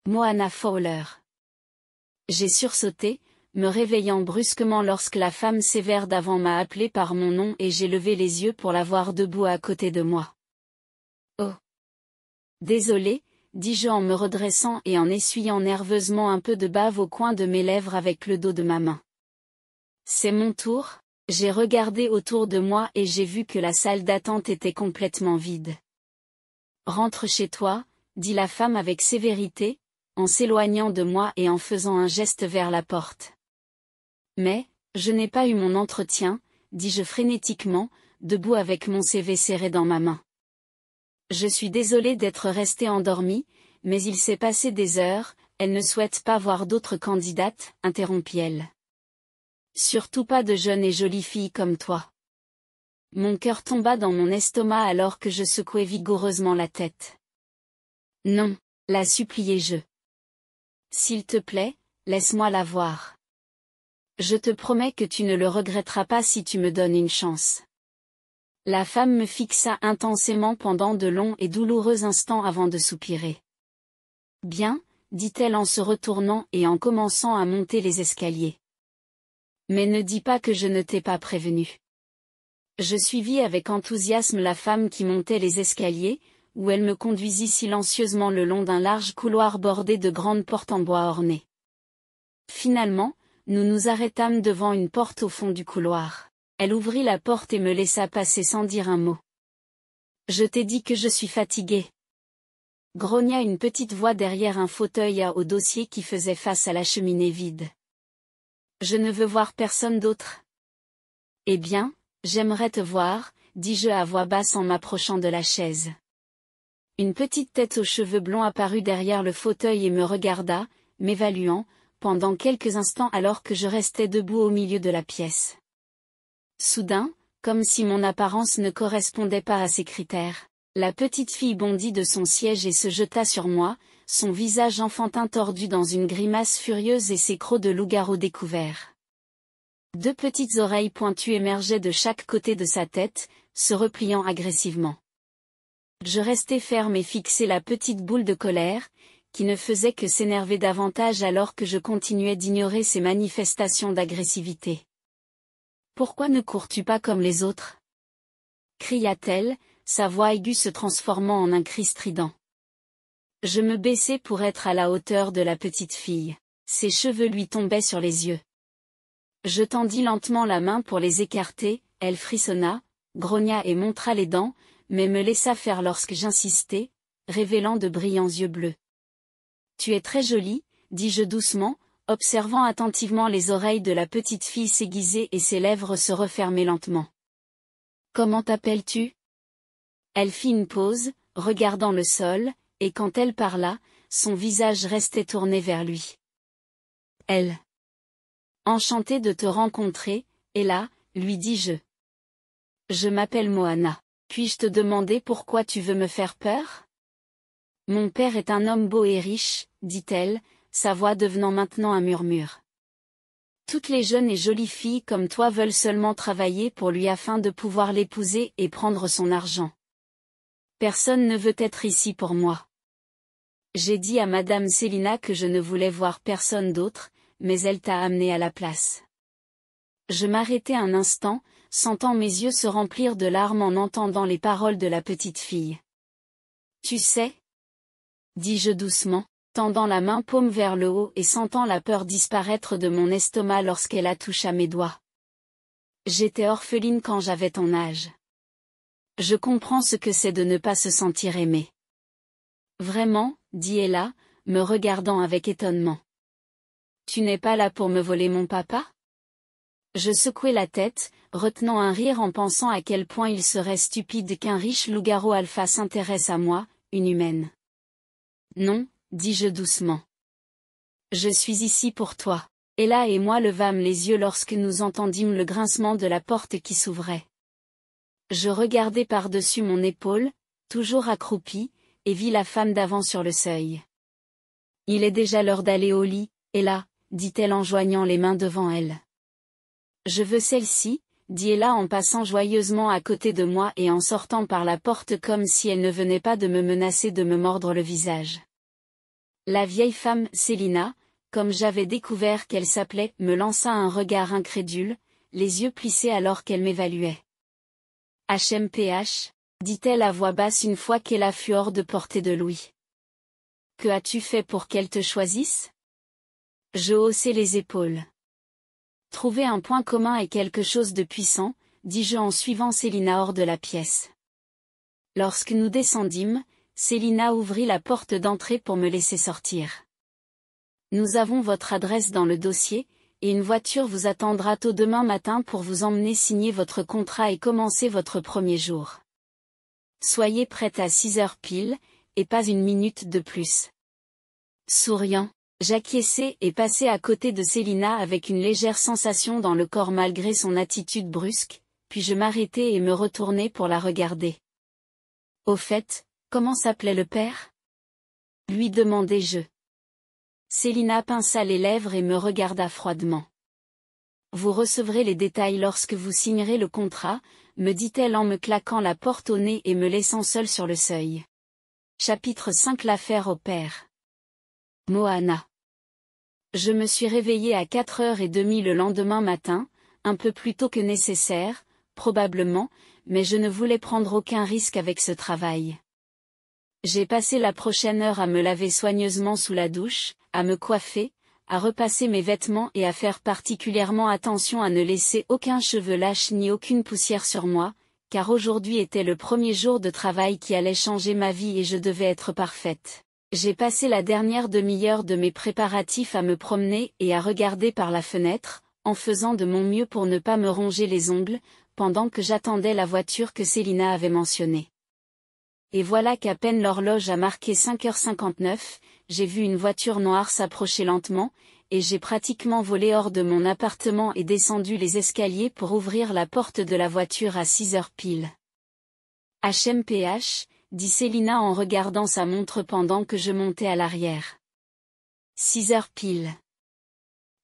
Moana Fowler. J'ai sursauté, me réveillant brusquement lorsque la femme sévère d'avant m'a appelé par mon nom et j'ai levé les yeux pour la voir debout à côté de moi. Oh Désolé, dis-je en me redressant et en essuyant nerveusement un peu de bave au coin de mes lèvres avec le dos de ma main. C'est mon tour J'ai regardé autour de moi et j'ai vu que la salle d'attente était complètement vide. Rentre chez toi, dit la femme avec sévérité, en s'éloignant de moi et en faisant un geste vers la porte. Mais, je n'ai pas eu mon entretien, dis-je frénétiquement, debout avec mon CV serré dans ma main. Je suis désolé d'être restée endormie, mais il s'est passé des heures, elle ne souhaite pas voir d'autres candidates, interrompit-elle. Surtout pas de jeunes et jolies filles comme toi. Mon cœur tomba dans mon estomac alors que je secouais vigoureusement la tête. Non, la suppliai-je. S'il te plaît, laisse-moi la voir. Je te promets que tu ne le regretteras pas si tu me donnes une chance. La femme me fixa intensément pendant de longs et douloureux instants avant de soupirer. Bien, dit-elle en se retournant et en commençant à monter les escaliers. Mais ne dis pas que je ne t'ai pas prévenu. Je suivis avec enthousiasme la femme qui montait les escaliers, où elle me conduisit silencieusement le long d'un large couloir bordé de grandes portes en bois ornées. Finalement, nous nous arrêtâmes devant une porte au fond du couloir. Elle ouvrit la porte et me laissa passer sans dire un mot. Je t'ai dit que je suis fatiguée. » Grogna une petite voix derrière un fauteuil à haut dossier qui faisait face à la cheminée vide. Je ne veux voir personne d'autre. Eh bien, j'aimerais te voir, dis-je à voix basse en m'approchant de la chaise. Une petite tête aux cheveux blonds apparut derrière le fauteuil et me regarda, m'évaluant, pendant quelques instants alors que je restais debout au milieu de la pièce. Soudain, comme si mon apparence ne correspondait pas à ses critères, la petite fille bondit de son siège et se jeta sur moi, son visage enfantin tordu dans une grimace furieuse et ses crocs de loup-garou découverts. Deux petites oreilles pointues émergeaient de chaque côté de sa tête, se repliant agressivement. Je restai ferme et fixai la petite boule de colère, qui ne faisait que s'énerver davantage alors que je continuais d'ignorer ses manifestations d'agressivité. Pourquoi ne cours-tu pas comme les autres cria-t-elle, sa voix aiguë se transformant en un cri strident. Je me baissai pour être à la hauteur de la petite fille. Ses cheveux lui tombaient sur les yeux. Je tendis lentement la main pour les écarter, elle frissonna, grogna et montra les dents, mais me laissa faire lorsque j'insistais, révélant de brillants yeux bleus. Tu es très jolie, dis-je doucement, observant attentivement les oreilles de la petite fille s'aiguiser et ses lèvres se refermer lentement. Comment t'appelles-tu Elle fit une pause, regardant le sol, et quand elle parla, son visage restait tourné vers lui. Elle. Enchantée de te rencontrer, et là, lui dis Je, je m'appelle Moana. Puis-je te demander pourquoi tu veux me faire peur mon père est un homme beau et riche, dit-elle, sa voix devenant maintenant un murmure. Toutes les jeunes et jolies filles comme toi veulent seulement travailler pour lui afin de pouvoir l'épouser et prendre son argent. Personne ne veut être ici pour moi. J'ai dit à madame Célina que je ne voulais voir personne d'autre, mais elle t'a amené à la place. Je m'arrêtai un instant, sentant mes yeux se remplir de larmes en entendant les paroles de la petite fille. Tu sais, dis-je doucement, tendant la main paume vers le haut et sentant la peur disparaître de mon estomac lorsqu'elle à mes doigts. J'étais orpheline quand j'avais ton âge. Je comprends ce que c'est de ne pas se sentir aimée. Vraiment, dit Ella, me regardant avec étonnement. Tu n'es pas là pour me voler mon papa Je secouai la tête, retenant un rire en pensant à quel point il serait stupide qu'un riche loup-garou alpha s'intéresse à moi, une humaine. Non, dis-je doucement. Je suis ici pour toi. Ella et moi levâmes les yeux lorsque nous entendîmes le grincement de la porte qui s'ouvrait. Je regardai par-dessus mon épaule, toujours accroupie, et vis la femme d'avant sur le seuil. Il est déjà l'heure d'aller au lit, Ella, dit-elle en joignant les mains devant elle. Je veux celle-ci, dit en passant joyeusement à côté de moi et en sortant par la porte comme si elle ne venait pas de me menacer de me mordre le visage. La vieille femme, Célina, comme j'avais découvert qu'elle s'appelait, me lança un regard incrédule, les yeux plissés alors qu'elle m'évaluait. HMPH, dit-elle à voix basse une fois qu'elle fut hors de portée de Louis. Que as-tu fait pour qu'elle te choisisse Je haussai les épaules. Trouver un point commun et quelque chose de puissant, dis-je en suivant Célina hors de la pièce. Lorsque nous descendîmes, Célina ouvrit la porte d'entrée pour me laisser sortir. Nous avons votre adresse dans le dossier, et une voiture vous attendra tôt demain matin pour vous emmener signer votre contrat et commencer votre premier jour. Soyez prête à 6 heures pile, et pas une minute de plus. Souriant. J'acquiesçai et passai à côté de Célina avec une légère sensation dans le corps malgré son attitude brusque, puis je m'arrêtai et me retournai pour la regarder. Au fait, comment s'appelait le père Lui demandai-je. Célina pinça les lèvres et me regarda froidement. Vous recevrez les détails lorsque vous signerez le contrat, me dit-elle en me claquant la porte au nez et me laissant seule sur le seuil. Chapitre 5 L'affaire au père Moana. Je me suis réveillée à 4 heures et demie le lendemain matin, un peu plus tôt que nécessaire, probablement, mais je ne voulais prendre aucun risque avec ce travail. J'ai passé la prochaine heure à me laver soigneusement sous la douche, à me coiffer, à repasser mes vêtements et à faire particulièrement attention à ne laisser aucun cheveu lâche ni aucune poussière sur moi, car aujourd'hui était le premier jour de travail qui allait changer ma vie et je devais être parfaite. J'ai passé la dernière demi-heure de mes préparatifs à me promener et à regarder par la fenêtre, en faisant de mon mieux pour ne pas me ronger les ongles, pendant que j'attendais la voiture que Célina avait mentionnée. Et voilà qu'à peine l'horloge a marqué 5h59, j'ai vu une voiture noire s'approcher lentement, et j'ai pratiquement volé hors de mon appartement et descendu les escaliers pour ouvrir la porte de la voiture à 6 h pile. HMPH, dit Célina en regardant sa montre pendant que je montais à l'arrière. Six heures pile.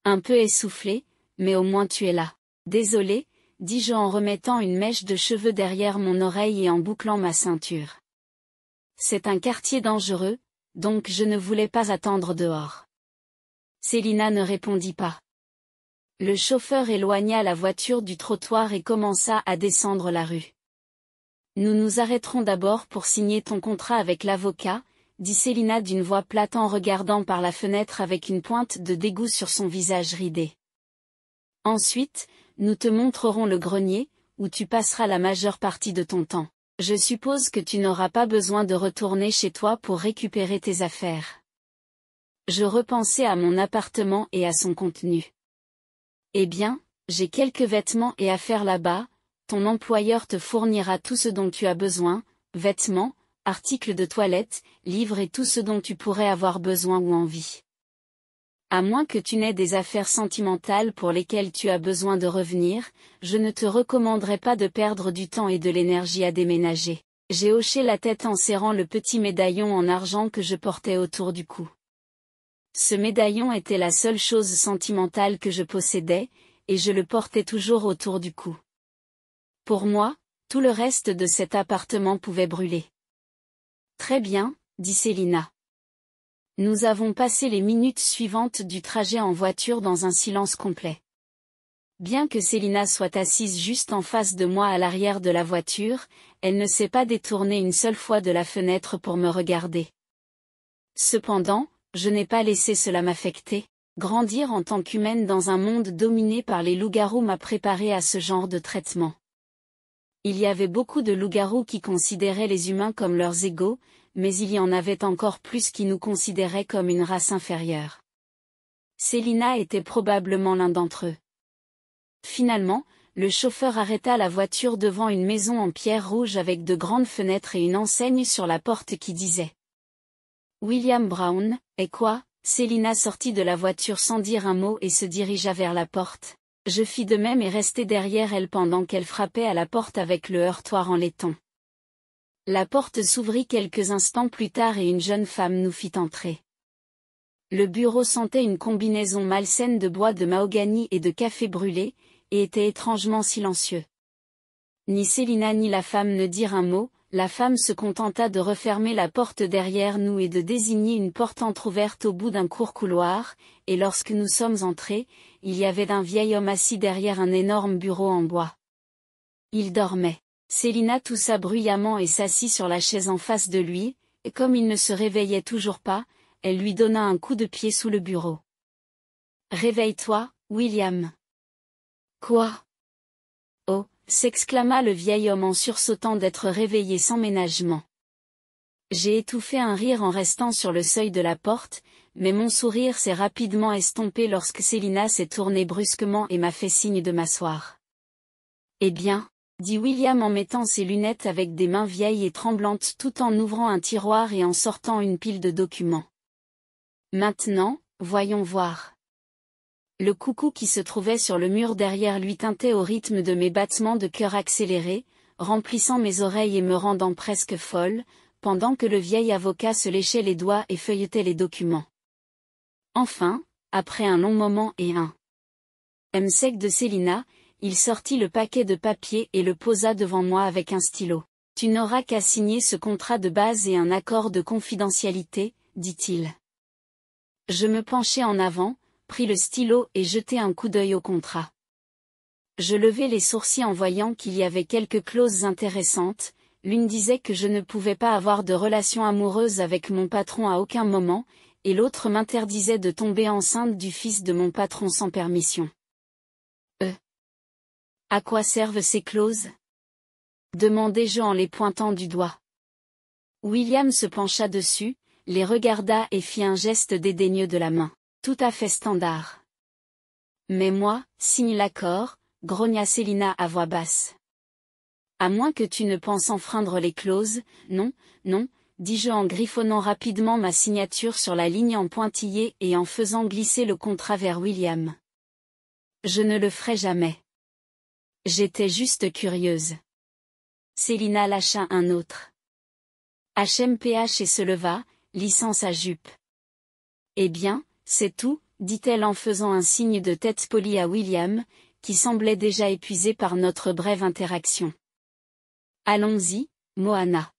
Un peu essoufflé, mais au moins tu es là. Désolé, dis-je en remettant une mèche de cheveux derrière mon oreille et en bouclant ma ceinture. C'est un quartier dangereux, donc je ne voulais pas attendre dehors. Célina ne répondit pas. Le chauffeur éloigna la voiture du trottoir et commença à descendre la rue. Nous nous arrêterons d'abord pour signer ton contrat avec l'avocat, dit Célina d'une voix plate en regardant par la fenêtre avec une pointe de dégoût sur son visage ridé. Ensuite, nous te montrerons le grenier, où tu passeras la majeure partie de ton temps. Je suppose que tu n'auras pas besoin de retourner chez toi pour récupérer tes affaires. Je repensais à mon appartement et à son contenu. Eh bien, j'ai quelques vêtements et affaires là-bas, ton employeur te fournira tout ce dont tu as besoin, vêtements, articles de toilette, livres et tout ce dont tu pourrais avoir besoin ou envie. À moins que tu n'aies des affaires sentimentales pour lesquelles tu as besoin de revenir, je ne te recommanderais pas de perdre du temps et de l'énergie à déménager. J'ai hoché la tête en serrant le petit médaillon en argent que je portais autour du cou. Ce médaillon était la seule chose sentimentale que je possédais, et je le portais toujours autour du cou. Pour moi, tout le reste de cet appartement pouvait brûler. Très bien, dit Célina. Nous avons passé les minutes suivantes du trajet en voiture dans un silence complet. Bien que Célina soit assise juste en face de moi à l'arrière de la voiture, elle ne s'est pas détournée une seule fois de la fenêtre pour me regarder. Cependant, je n'ai pas laissé cela m'affecter. Grandir en tant qu'humaine dans un monde dominé par les loups-garous m'a préparé à ce genre de traitement. Il y avait beaucoup de loups-garous qui considéraient les humains comme leurs égaux, mais il y en avait encore plus qui nous considéraient comme une race inférieure. Célina était probablement l'un d'entre eux. Finalement, le chauffeur arrêta la voiture devant une maison en pierre rouge avec de grandes fenêtres et une enseigne sur la porte qui disait « William Brown, et quoi ?» Célina sortit de la voiture sans dire un mot et se dirigea vers la porte. Je fis de même et restai derrière elle pendant qu'elle frappait à la porte avec le heurtoir en laiton. La porte s'ouvrit quelques instants plus tard et une jeune femme nous fit entrer. Le bureau sentait une combinaison malsaine de bois de mahogany et de café brûlé, et était étrangement silencieux. Ni Célina ni la femme ne dirent un mot, la femme se contenta de refermer la porte derrière nous et de désigner une porte entr'ouverte au bout d'un court couloir, et lorsque nous sommes entrés, il y avait un vieil homme assis derrière un énorme bureau en bois. Il dormait. Célina toussa bruyamment et s'assit sur la chaise en face de lui, et comme il ne se réveillait toujours pas, elle lui donna un coup de pied sous le bureau. Réveille-toi, William. Quoi Oh, s'exclama le vieil homme en sursautant d'être réveillé sans ménagement. J'ai étouffé un rire en restant sur le seuil de la porte, mais mon sourire s'est rapidement estompé lorsque Célina s'est tournée brusquement et m'a fait signe de m'asseoir. Eh bien, dit William en mettant ses lunettes avec des mains vieilles et tremblantes tout en ouvrant un tiroir et en sortant une pile de documents. Maintenant, voyons voir le coucou qui se trouvait sur le mur derrière lui tintait au rythme de mes battements de cœur accélérés, remplissant mes oreilles et me rendant presque folle, pendant que le vieil avocat se léchait les doigts et feuilletait les documents. Enfin, après un long moment et un M sec de Célina, il sortit le paquet de papier et le posa devant moi avec un stylo. Tu n'auras qu'à signer ce contrat de base et un accord de confidentialité, dit-il. Je me penchai en avant, Pris le stylo et jetai un coup d'œil au contrat. Je levai les sourcils en voyant qu'il y avait quelques clauses intéressantes, l'une disait que je ne pouvais pas avoir de relation amoureuse avec mon patron à aucun moment, et l'autre m'interdisait de tomber enceinte du fils de mon patron sans permission. Euh. À quoi servent ces clauses demandai-je en les pointant du doigt. William se pencha dessus, les regarda et fit un geste dédaigneux de la main. Tout à fait standard. Mais moi, signe l'accord, grogna Célina à voix basse. À moins que tu ne penses enfreindre les clauses, non, non, dis-je en griffonnant rapidement ma signature sur la ligne en pointillé et en faisant glisser le contrat vers William. Je ne le ferai jamais. J'étais juste curieuse. Célina lâcha un autre. HMPH et se leva, lissant sa jupe. Eh bien, c'est tout, dit-elle en faisant un signe de tête poli à William, qui semblait déjà épuisé par notre brève interaction. Allons-y, Moana.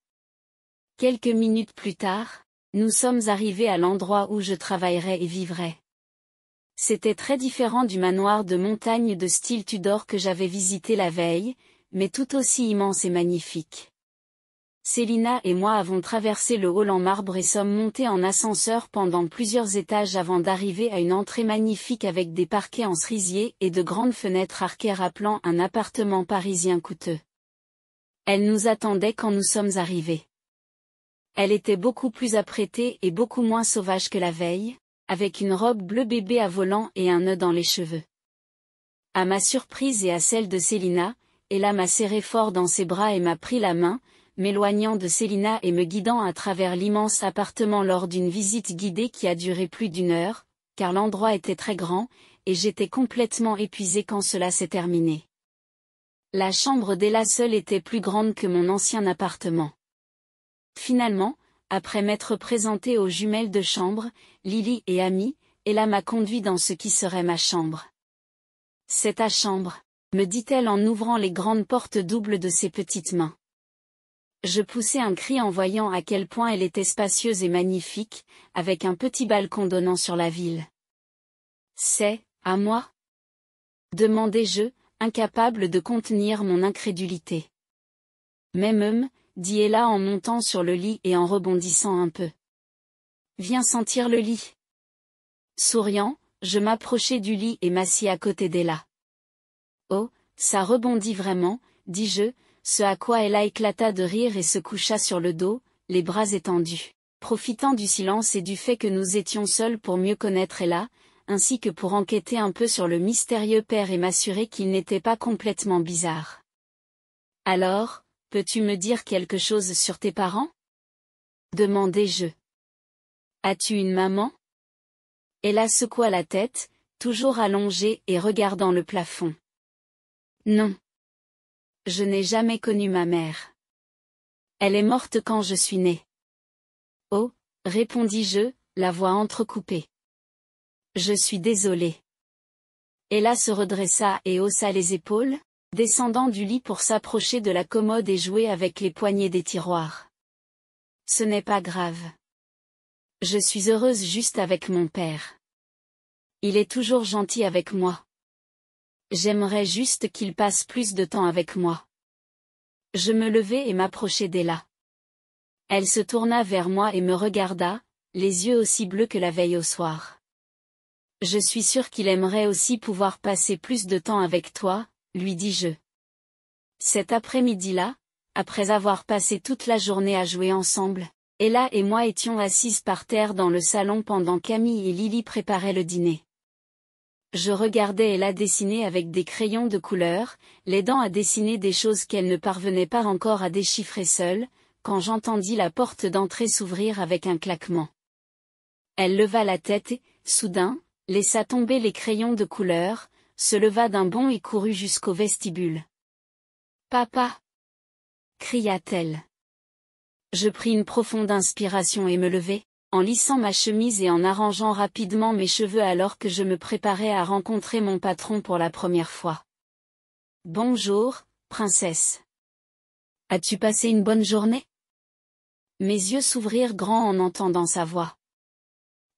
Quelques minutes plus tard, nous sommes arrivés à l'endroit où je travaillerais et vivrais. C'était très différent du manoir de montagne de style Tudor que j'avais visité la veille, mais tout aussi immense et magnifique. Célina et moi avons traversé le hall en marbre et sommes montés en ascenseur pendant plusieurs étages avant d'arriver à une entrée magnifique avec des parquets en cerisier et de grandes fenêtres arquées rappelant un appartement parisien coûteux. Elle nous attendait quand nous sommes arrivés. Elle était beaucoup plus apprêtée et beaucoup moins sauvage que la veille, avec une robe bleu bébé à volant et un nœud dans les cheveux. À ma surprise et à celle de Célina, Ella m'a serré fort dans ses bras et m'a pris la main, m'éloignant de Célina et me guidant à travers l'immense appartement lors d'une visite guidée qui a duré plus d'une heure, car l'endroit était très grand, et j'étais complètement épuisé quand cela s'est terminé. La chambre d'Ella seule était plus grande que mon ancien appartement. Finalement, après m'être présenté aux jumelles de chambre, Lily et Amy, Ella m'a conduit dans ce qui serait ma chambre. C'est ta chambre, me dit-elle en ouvrant les grandes portes doubles de ses petites mains. Je poussai un cri en voyant à quel point elle était spacieuse et magnifique, avec un petit balcon donnant sur la ville. C'est, à moi demandai-je, incapable de contenir mon incrédulité. Même hum, dit Ella en montant sur le lit et en rebondissant un peu. Viens sentir le lit. Souriant, je m'approchai du lit et m'assis à côté d'Ella. Oh, ça rebondit vraiment, dis-je, ce à quoi Ella éclata de rire et se coucha sur le dos, les bras étendus. Profitant du silence et du fait que nous étions seuls pour mieux connaître Ella, ainsi que pour enquêter un peu sur le mystérieux père et m'assurer qu'il n'était pas complètement bizarre. Alors, peux-tu me dire quelque chose sur tes parents Demandai-je. As-tu une maman Ella secoua la tête, toujours allongée et regardant le plafond. Non. Je n'ai jamais connu ma mère. Elle est morte quand je suis née. »« Oh, répondis-je, la voix entrecoupée. Je suis désolé. Ella se redressa et haussa les épaules, descendant du lit pour s'approcher de la commode et jouer avec les poignées des tiroirs. Ce n'est pas grave. Je suis heureuse juste avec mon père. Il est toujours gentil avec moi. J'aimerais juste qu'il passe plus de temps avec moi. Je me levai et m'approchai d'Ella. Elle se tourna vers moi et me regarda, les yeux aussi bleus que la veille au soir. Je suis sûre qu'il aimerait aussi pouvoir passer plus de temps avec toi, lui dis-je. Cet après-midi-là, après avoir passé toute la journée à jouer ensemble, Ella et moi étions assises par terre dans le salon pendant Camille et Lily préparaient le dîner. Je regardais la dessiner avec des crayons de couleur, l'aidant à dessiner des choses qu'elle ne parvenait pas encore à déchiffrer seule, quand j'entendis la porte d'entrée s'ouvrir avec un claquement. Elle leva la tête et, soudain, laissa tomber les crayons de couleur, se leva d'un bond et courut jusqu'au vestibule. Papa cria-t-elle. Je pris une profonde inspiration et me levai, en lissant ma chemise et en arrangeant rapidement mes cheveux alors que je me préparais à rencontrer mon patron pour la première fois. Bonjour, princesse. As-tu passé une bonne journée Mes yeux s'ouvrirent grands en entendant sa voix.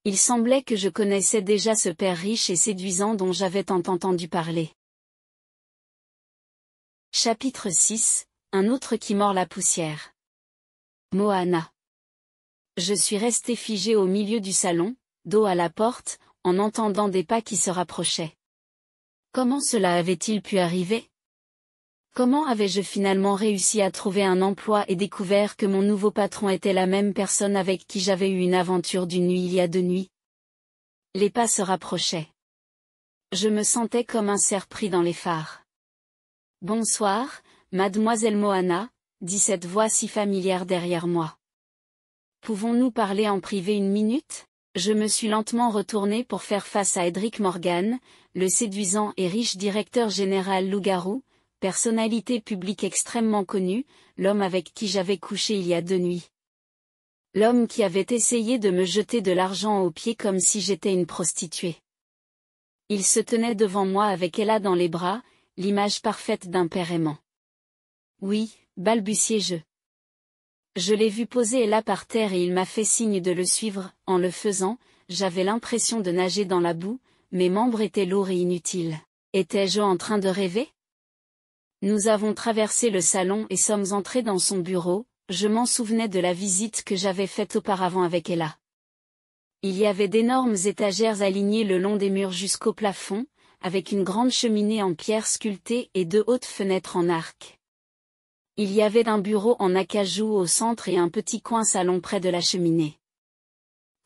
Il semblait que je connaissais déjà ce père riche et séduisant dont j'avais tant entendu parler. Chapitre 6 Un autre qui mord la poussière. Moana je suis resté figé au milieu du salon, dos à la porte, en entendant des pas qui se rapprochaient. Comment cela avait-il pu arriver Comment avais-je finalement réussi à trouver un emploi et découvert que mon nouveau patron était la même personne avec qui j'avais eu une aventure d'une nuit il y a deux nuits Les pas se rapprochaient. Je me sentais comme un cerf pris dans les phares. Bonsoir, mademoiselle Moana, dit cette voix si familière derrière moi. Pouvons-nous parler en privé une minute Je me suis lentement retourné pour faire face à Edric Morgan, le séduisant et riche directeur général Lougarou, personnalité publique extrêmement connue, l'homme avec qui j'avais couché il y a deux nuits. L'homme qui avait essayé de me jeter de l'argent aux pieds comme si j'étais une prostituée. Il se tenait devant moi avec Ella dans les bras, l'image parfaite d'un père aimant. Oui, balbutiai-je. Je l'ai vu poser là par terre et il m'a fait signe de le suivre, en le faisant, j'avais l'impression de nager dans la boue, mes membres étaient lourds et inutiles. Étais-je en train de rêver Nous avons traversé le salon et sommes entrés dans son bureau, je m'en souvenais de la visite que j'avais faite auparavant avec Ella. Il y avait d'énormes étagères alignées le long des murs jusqu'au plafond, avec une grande cheminée en pierre sculptée et deux hautes fenêtres en arc. Il y avait un bureau en acajou au centre et un petit coin salon près de la cheminée.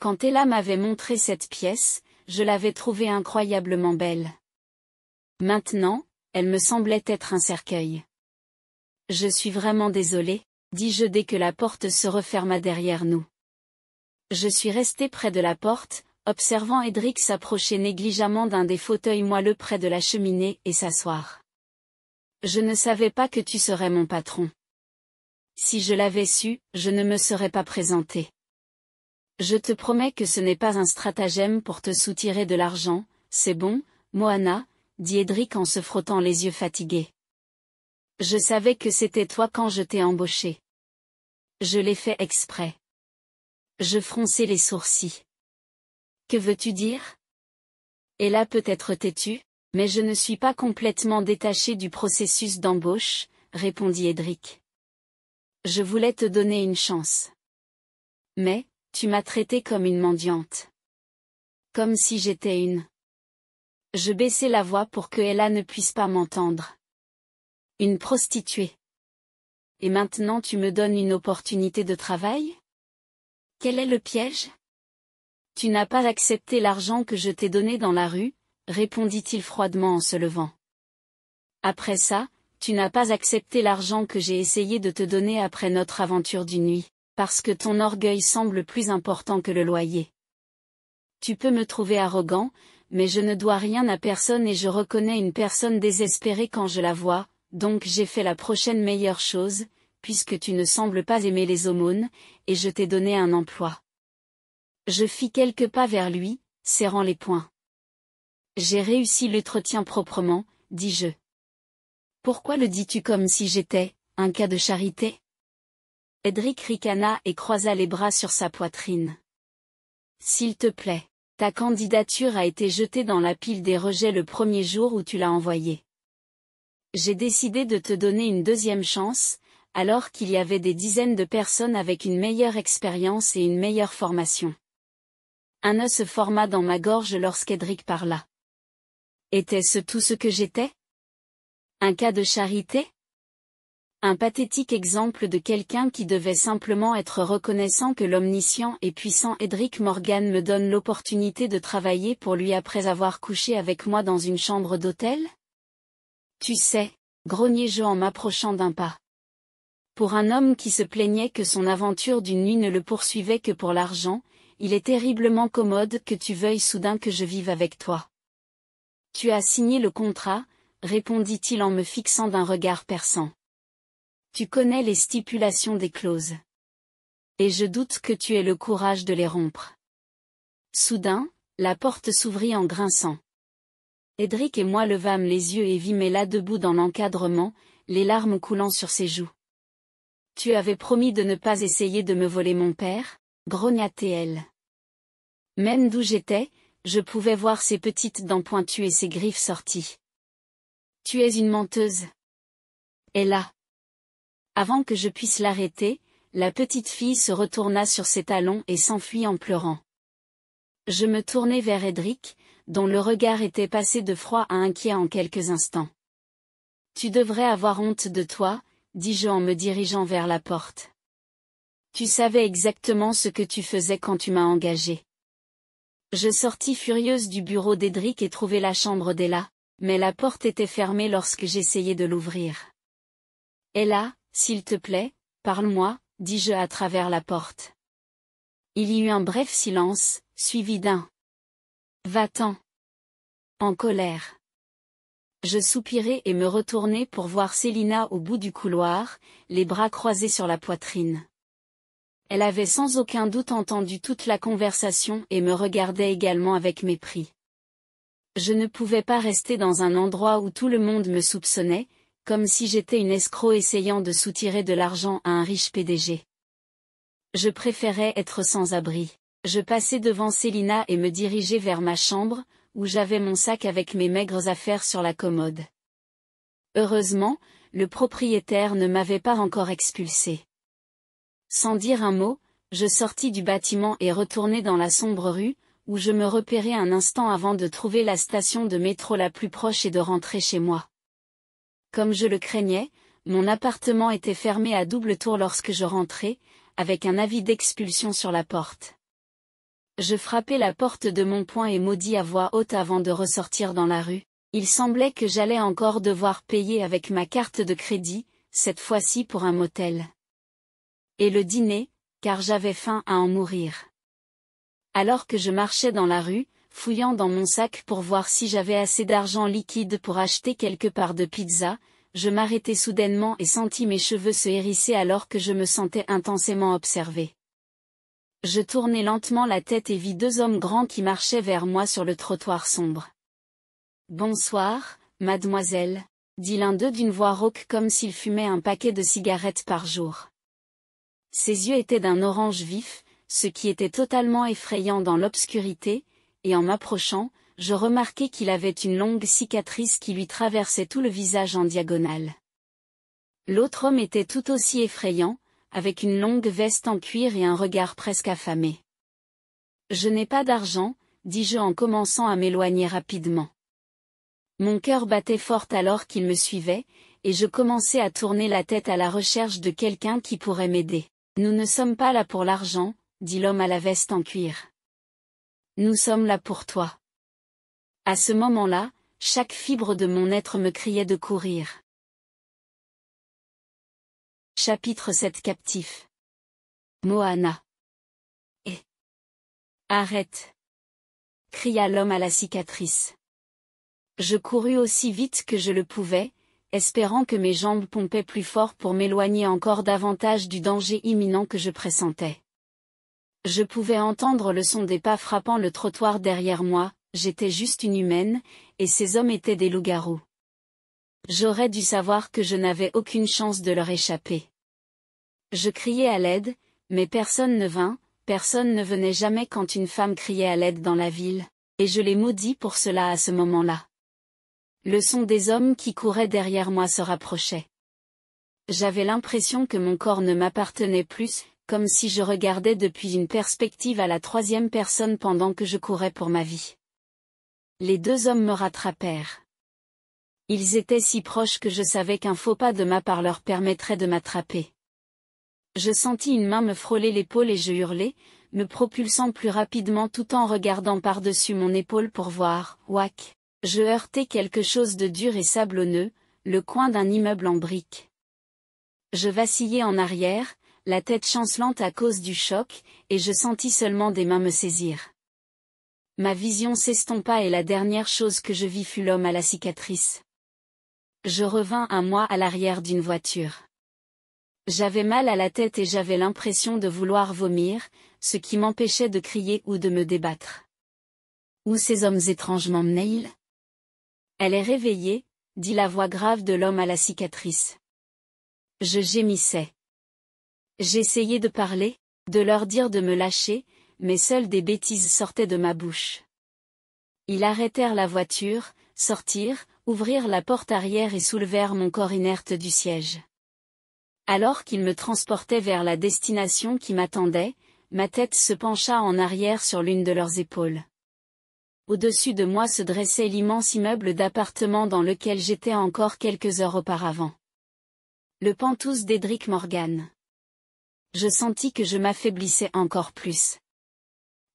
Quand Ella m'avait montré cette pièce, je l'avais trouvée incroyablement belle. Maintenant, elle me semblait être un cercueil. Je suis vraiment désolé, dis-je dès que la porte se referma derrière nous. Je suis resté près de la porte, observant Edric s'approcher négligemment d'un des fauteuils moelleux près de la cheminée et s'asseoir. Je ne savais pas que tu serais mon patron. Si je l'avais su, je ne me serais pas présenté. Je te promets que ce n'est pas un stratagème pour te soutirer de l'argent, c'est bon, Moana, dit Edric en se frottant les yeux fatigués. Je savais que c'était toi quand je t'ai embauché. Je l'ai fait exprès. Je fronçais les sourcils. Que veux-tu dire Et là peut-être t'es-tu mais je ne suis pas complètement détaché du processus d'embauche, répondit Edric. Je voulais te donner une chance. Mais, tu m'as traité comme une mendiante. Comme si j'étais une. Je baissai la voix pour que Ella ne puisse pas m'entendre. Une prostituée. Et maintenant tu me donnes une opportunité de travail Quel est le piège Tu n'as pas accepté l'argent que je t'ai donné dans la rue, répondit-il froidement en se levant. Après ça, tu n'as pas accepté l'argent que j'ai essayé de te donner après notre aventure du nuit, parce que ton orgueil semble plus important que le loyer. Tu peux me trouver arrogant, mais je ne dois rien à personne et je reconnais une personne désespérée quand je la vois, donc j'ai fait la prochaine meilleure chose, puisque tu ne sembles pas aimer les aumônes, et je t'ai donné un emploi. Je fis quelques pas vers lui, serrant les poings. J'ai réussi l'entretien proprement, dis-je. Pourquoi le dis-tu comme si j'étais, un cas de charité Edric ricana et croisa les bras sur sa poitrine. S'il te plaît, ta candidature a été jetée dans la pile des rejets le premier jour où tu l'as envoyée. J'ai décidé de te donner une deuxième chance, alors qu'il y avait des dizaines de personnes avec une meilleure expérience et une meilleure formation. Un œuf se forma dans ma gorge lorsqu'Edric parla. Était-ce tout ce que j'étais Un cas de charité Un pathétique exemple de quelqu'un qui devait simplement être reconnaissant que l'omniscient et puissant Edric Morgan me donne l'opportunité de travailler pour lui après avoir couché avec moi dans une chambre d'hôtel Tu sais, grognais je en m'approchant d'un pas pour un homme qui se plaignait que son aventure d'une nuit ne le poursuivait que pour l'argent, il est terriblement commode que tu veuilles soudain que je vive avec toi. Tu as signé le contrat, répondit-il en me fixant d'un regard perçant. Tu connais les stipulations des clauses. Et je doute que tu aies le courage de les rompre. Soudain, la porte s'ouvrit en grinçant. Edric et moi levâmes les yeux et vîmes là debout dans l'encadrement, les larmes coulant sur ses joues. Tu avais promis de ne pas essayer de me voler mon père grogna-t-elle. Même d'où j'étais, je pouvais voir ses petites dents pointues et ses griffes sorties. Tu es une menteuse. Et là. Avant que je puisse l'arrêter, la petite fille se retourna sur ses talons et s'enfuit en pleurant. Je me tournai vers Edric, dont le regard était passé de froid à inquiet en quelques instants. Tu devrais avoir honte de toi, dis-je en me dirigeant vers la porte. Tu savais exactement ce que tu faisais quand tu m'as engagé. Je sortis furieuse du bureau d'Edric et trouvai la chambre d'Ella, mais la porte était fermée lorsque j'essayai de l'ouvrir. Ella, s'il te plaît, parle-moi, dis-je à travers la porte. Il y eut un bref silence, suivi d'un Va-t'en. En colère. Je soupirai et me retournai pour voir Célina au bout du couloir, les bras croisés sur la poitrine. Elle avait sans aucun doute entendu toute la conversation et me regardait également avec mépris. Je ne pouvais pas rester dans un endroit où tout le monde me soupçonnait, comme si j'étais une escroc essayant de soutirer de l'argent à un riche PDG. Je préférais être sans abri. Je passais devant Célina et me dirigeais vers ma chambre, où j'avais mon sac avec mes maigres affaires sur la commode. Heureusement, le propriétaire ne m'avait pas encore expulsé. Sans dire un mot, je sortis du bâtiment et retournai dans la sombre rue, où je me repérai un instant avant de trouver la station de métro la plus proche et de rentrer chez moi. Comme je le craignais, mon appartement était fermé à double tour lorsque je rentrai, avec un avis d'expulsion sur la porte. Je frappai la porte de mon poing et maudis à voix haute avant de ressortir dans la rue. Il semblait que j'allais encore devoir payer avec ma carte de crédit, cette fois-ci pour un motel et le dîner, car j'avais faim à en mourir. Alors que je marchais dans la rue, fouillant dans mon sac pour voir si j'avais assez d'argent liquide pour acheter quelque part de pizza, je m'arrêtai soudainement et sentis mes cheveux se hérisser alors que je me sentais intensément observé. Je tournai lentement la tête et vis deux hommes grands qui marchaient vers moi sur le trottoir sombre. Bonsoir, mademoiselle, dit l'un d'eux d'une voix rauque comme s'il fumait un paquet de cigarettes par jour. Ses yeux étaient d'un orange vif, ce qui était totalement effrayant dans l'obscurité, et en m'approchant, je remarquai qu'il avait une longue cicatrice qui lui traversait tout le visage en diagonale. L'autre homme était tout aussi effrayant, avec une longue veste en cuir et un regard presque affamé. Je n'ai pas d'argent, dis-je en commençant à m'éloigner rapidement. Mon cœur battait fort alors qu'il me suivait, et je commençais à tourner la tête à la recherche de quelqu'un qui pourrait m'aider. Nous ne sommes pas là pour l'argent, dit l'homme à la veste en cuir. Nous sommes là pour toi. À ce moment-là, chaque fibre de mon être me criait de courir. Chapitre 7 Captif Moana eh. Arrête cria l'homme à la cicatrice. Je courus aussi vite que je le pouvais, espérant que mes jambes pompaient plus fort pour m'éloigner encore davantage du danger imminent que je pressentais. Je pouvais entendre le son des pas frappant le trottoir derrière moi, j'étais juste une humaine, et ces hommes étaient des loups-garous. J'aurais dû savoir que je n'avais aucune chance de leur échapper. Je criais à l'aide, mais personne ne vint, personne ne venait jamais quand une femme criait à l'aide dans la ville, et je les maudis pour cela à ce moment-là. Le son des hommes qui couraient derrière moi se rapprochait. J'avais l'impression que mon corps ne m'appartenait plus, comme si je regardais depuis une perspective à la troisième personne pendant que je courais pour ma vie. Les deux hommes me rattrapèrent. Ils étaient si proches que je savais qu'un faux pas de ma part leur permettrait de m'attraper. Je sentis une main me frôler l'épaule et je hurlai, me propulsant plus rapidement tout en regardant par-dessus mon épaule pour voir, Wack ». Je heurtais quelque chose de dur et sablonneux, le coin d'un immeuble en briques. Je vacillai en arrière, la tête chancelante à cause du choc, et je sentis seulement des mains me saisir. Ma vision s'estompa et la dernière chose que je vis fut l'homme à la cicatrice. Je revins un mois à l'arrière d'une voiture. J'avais mal à la tête et j'avais l'impression de vouloir vomir, ce qui m'empêchait de crier ou de me débattre. Où ces hommes étrangement elle est réveillée, dit la voix grave de l'homme à la cicatrice. Je gémissais. J'essayais de parler, de leur dire de me lâcher, mais seules des bêtises sortaient de ma bouche. Ils arrêtèrent la voiture, sortirent, ouvrirent la porte arrière et soulevèrent mon corps inerte du siège. Alors qu'ils me transportaient vers la destination qui m'attendait, ma tête se pencha en arrière sur l'une de leurs épaules au-dessus de moi se dressait l'immense immeuble d'appartement dans lequel j'étais encore quelques heures auparavant. Le pantous d'Edric Morgan. Je sentis que je m'affaiblissais encore plus.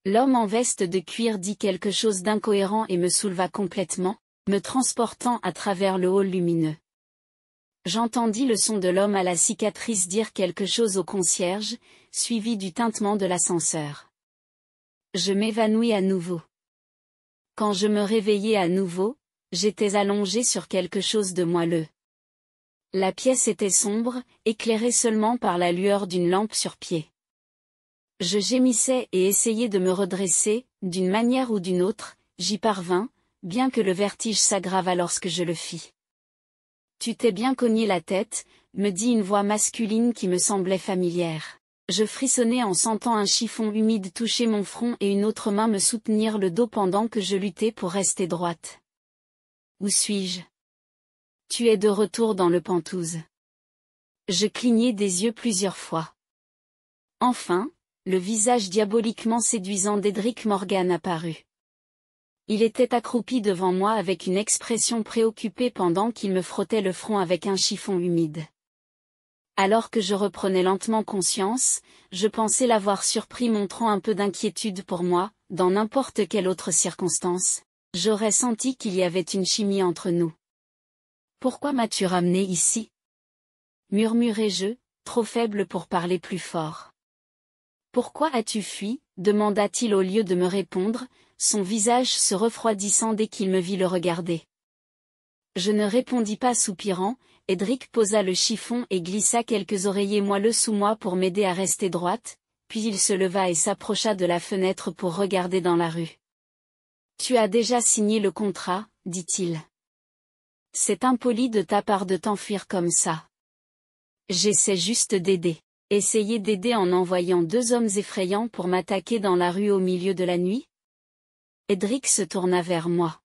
L'homme en veste de cuir dit quelque chose d'incohérent et me souleva complètement, me transportant à travers le hall lumineux. J'entendis le son de l'homme à la cicatrice dire quelque chose au concierge, suivi du tintement de l'ascenseur. Je m'évanouis à nouveau. Quand je me réveillai à nouveau, j'étais allongé sur quelque chose de moelleux. La pièce était sombre, éclairée seulement par la lueur d'une lampe sur pied. Je gémissais et essayais de me redresser, d'une manière ou d'une autre, j'y parvins, bien que le vertige s'aggrava lorsque je le fis. Tu t'es bien cogné la tête, me dit une voix masculine qui me semblait familière. Je frissonnais en sentant un chiffon humide toucher mon front et une autre main me soutenir le dos pendant que je luttais pour rester droite. Où suis-je Tu es de retour dans le pantouze. » Je clignai des yeux plusieurs fois. Enfin, le visage diaboliquement séduisant d'Edric Morgan apparut. Il était accroupi devant moi avec une expression préoccupée pendant qu'il me frottait le front avec un chiffon humide. Alors que je reprenais lentement conscience, je pensais l'avoir surpris montrant un peu d'inquiétude pour moi, dans n'importe quelle autre circonstance, j'aurais senti qu'il y avait une chimie entre nous. Pourquoi m'as-tu ramené ici murmurai-je, trop faible pour parler plus fort. Pourquoi as-tu fui demanda-t-il au lieu de me répondre, son visage se refroidissant dès qu'il me vit le regarder. Je ne répondis pas soupirant, Edric posa le chiffon et glissa quelques oreillers moelleux sous moi pour m'aider à rester droite, puis il se leva et s'approcha de la fenêtre pour regarder dans la rue. Tu as déjà signé le contrat, dit-il. C'est impoli de ta part de t'enfuir comme ça. J'essaie juste d'aider. Essayer d'aider en envoyant deux hommes effrayants pour m'attaquer dans la rue au milieu de la nuit Edric se tourna vers moi.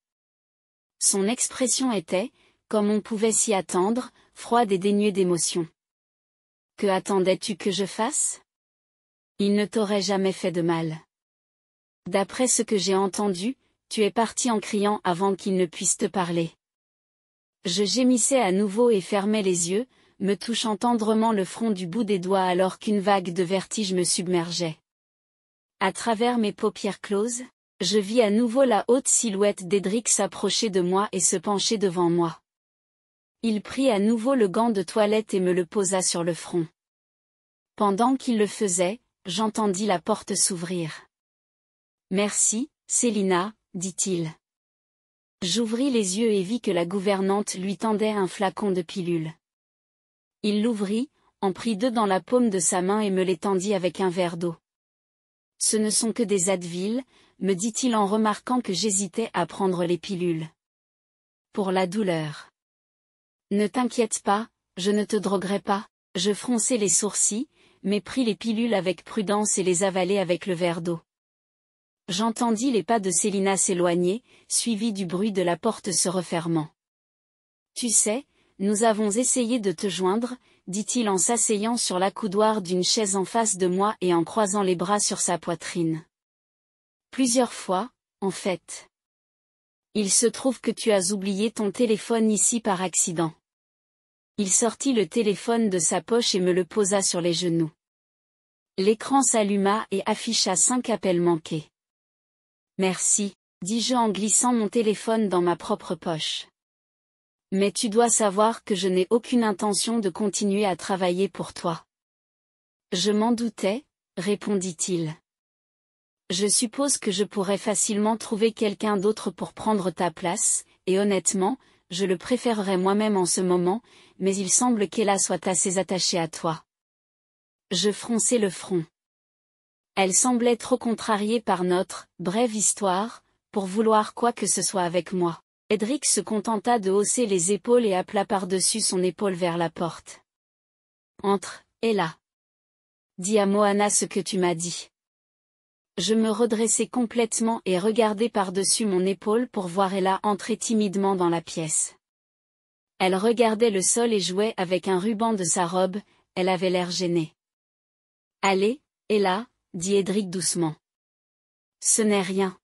Son expression était, comme on pouvait s'y attendre, froide et dénuée d'émotion. Que attendais-tu que je fasse Il ne t'aurait jamais fait de mal. D'après ce que j'ai entendu, tu es parti en criant avant qu'il ne puisse te parler. Je gémissais à nouveau et fermais les yeux, me touchant tendrement le front du bout des doigts alors qu'une vague de vertige me submergeait. À travers mes paupières closes, je vis à nouveau la haute silhouette d'Edric s'approcher de moi et se pencher devant moi. Il prit à nouveau le gant de toilette et me le posa sur le front. Pendant qu'il le faisait, j'entendis la porte s'ouvrir. Merci, Célina, dit-il. J'ouvris les yeux et vis que la gouvernante lui tendait un flacon de pilules. Il l'ouvrit, en prit deux dans la paume de sa main et me les tendit avec un verre d'eau. Ce ne sont que des Advil, me dit-il en remarquant que j'hésitais à prendre les pilules. Pour la douleur. Ne t'inquiète pas, je ne te droguerai pas, je fronçai les sourcils, mais pris les pilules avec prudence et les avalai avec le verre d'eau. J'entendis les pas de Célina s'éloigner, suivis du bruit de la porte se refermant. Tu sais, nous avons essayé de te joindre, dit-il en s'asseyant sur l'accoudoir d'une chaise en face de moi et en croisant les bras sur sa poitrine. Plusieurs fois, en fait. Il se trouve que tu as oublié ton téléphone ici par accident. Il sortit le téléphone de sa poche et me le posa sur les genoux. L'écran s'alluma et afficha cinq appels manqués. Merci, dis-je en glissant mon téléphone dans ma propre poche. Mais tu dois savoir que je n'ai aucune intention de continuer à travailler pour toi. Je m'en doutais, répondit-il. Je suppose que je pourrais facilement trouver quelqu'un d'autre pour prendre ta place, et honnêtement, je le préférerais moi-même en ce moment, mais il semble qu'Ella soit assez attachée à toi. Je fronçai le front. Elle semblait trop contrariée par notre brève histoire, pour vouloir quoi que ce soit avec moi. Edric se contenta de hausser les épaules et appela par-dessus son épaule vers la porte. Entre, Ella. Dis à Moana ce que tu m'as dit. Je me redressai complètement et regardai par-dessus mon épaule pour voir Ella entrer timidement dans la pièce. Elle regardait le sol et jouait avec un ruban de sa robe, elle avait l'air gênée. Allez, là, » dit Edric doucement. Ce n'est rien.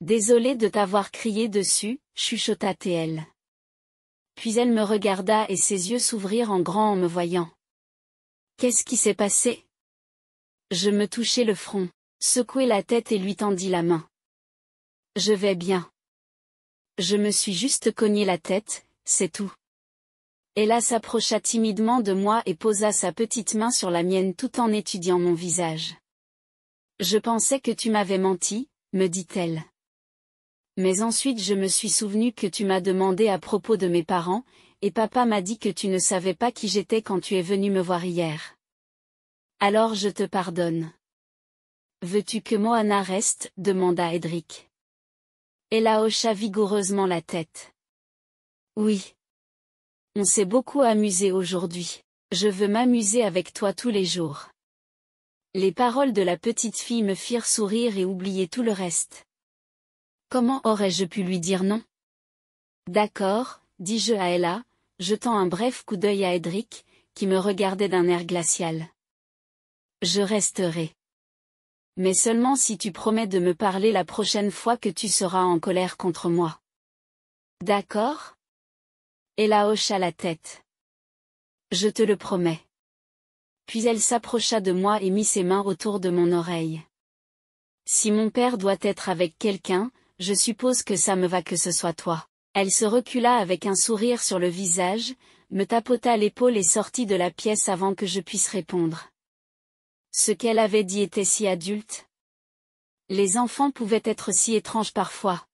Désolée de t'avoir crié dessus, chuchota-t-elle. Puis elle me regarda et ses yeux s'ouvrirent en grand en me voyant. Qu'est-ce qui s'est passé Je me touchai le front, secouai la tête et lui tendis la main. Je vais bien. Je me suis juste cogné la tête, c'est tout. Ella s'approcha timidement de moi et posa sa petite main sur la mienne tout en étudiant mon visage. Je pensais que tu m'avais menti, me dit-elle. Mais ensuite je me suis souvenu que tu m'as demandé à propos de mes parents, et papa m'a dit que tu ne savais pas qui j'étais quand tu es venu me voir hier. Alors je te pardonne. Veux-tu que Moana reste demanda Edric. Ella hocha vigoureusement la tête. Oui. On s'est beaucoup amusé aujourd'hui. Je veux m'amuser avec toi tous les jours. Les paroles de la petite fille me firent sourire et oublier tout le reste. Comment aurais-je pu lui dire non D'accord, dis-je à Ella, jetant un bref coup d'œil à Edric, qui me regardait d'un air glacial. Je resterai. Mais seulement si tu promets de me parler la prochaine fois que tu seras en colère contre moi. D'accord Ella hocha la tête. Je te le promets. Puis elle s'approcha de moi et mit ses mains autour de mon oreille. Si mon père doit être avec quelqu'un, je suppose que ça me va que ce soit toi. Elle se recula avec un sourire sur le visage, me tapota l'épaule et sortit de la pièce avant que je puisse répondre. Ce qu'elle avait dit était si adulte. Les enfants pouvaient être si étranges parfois.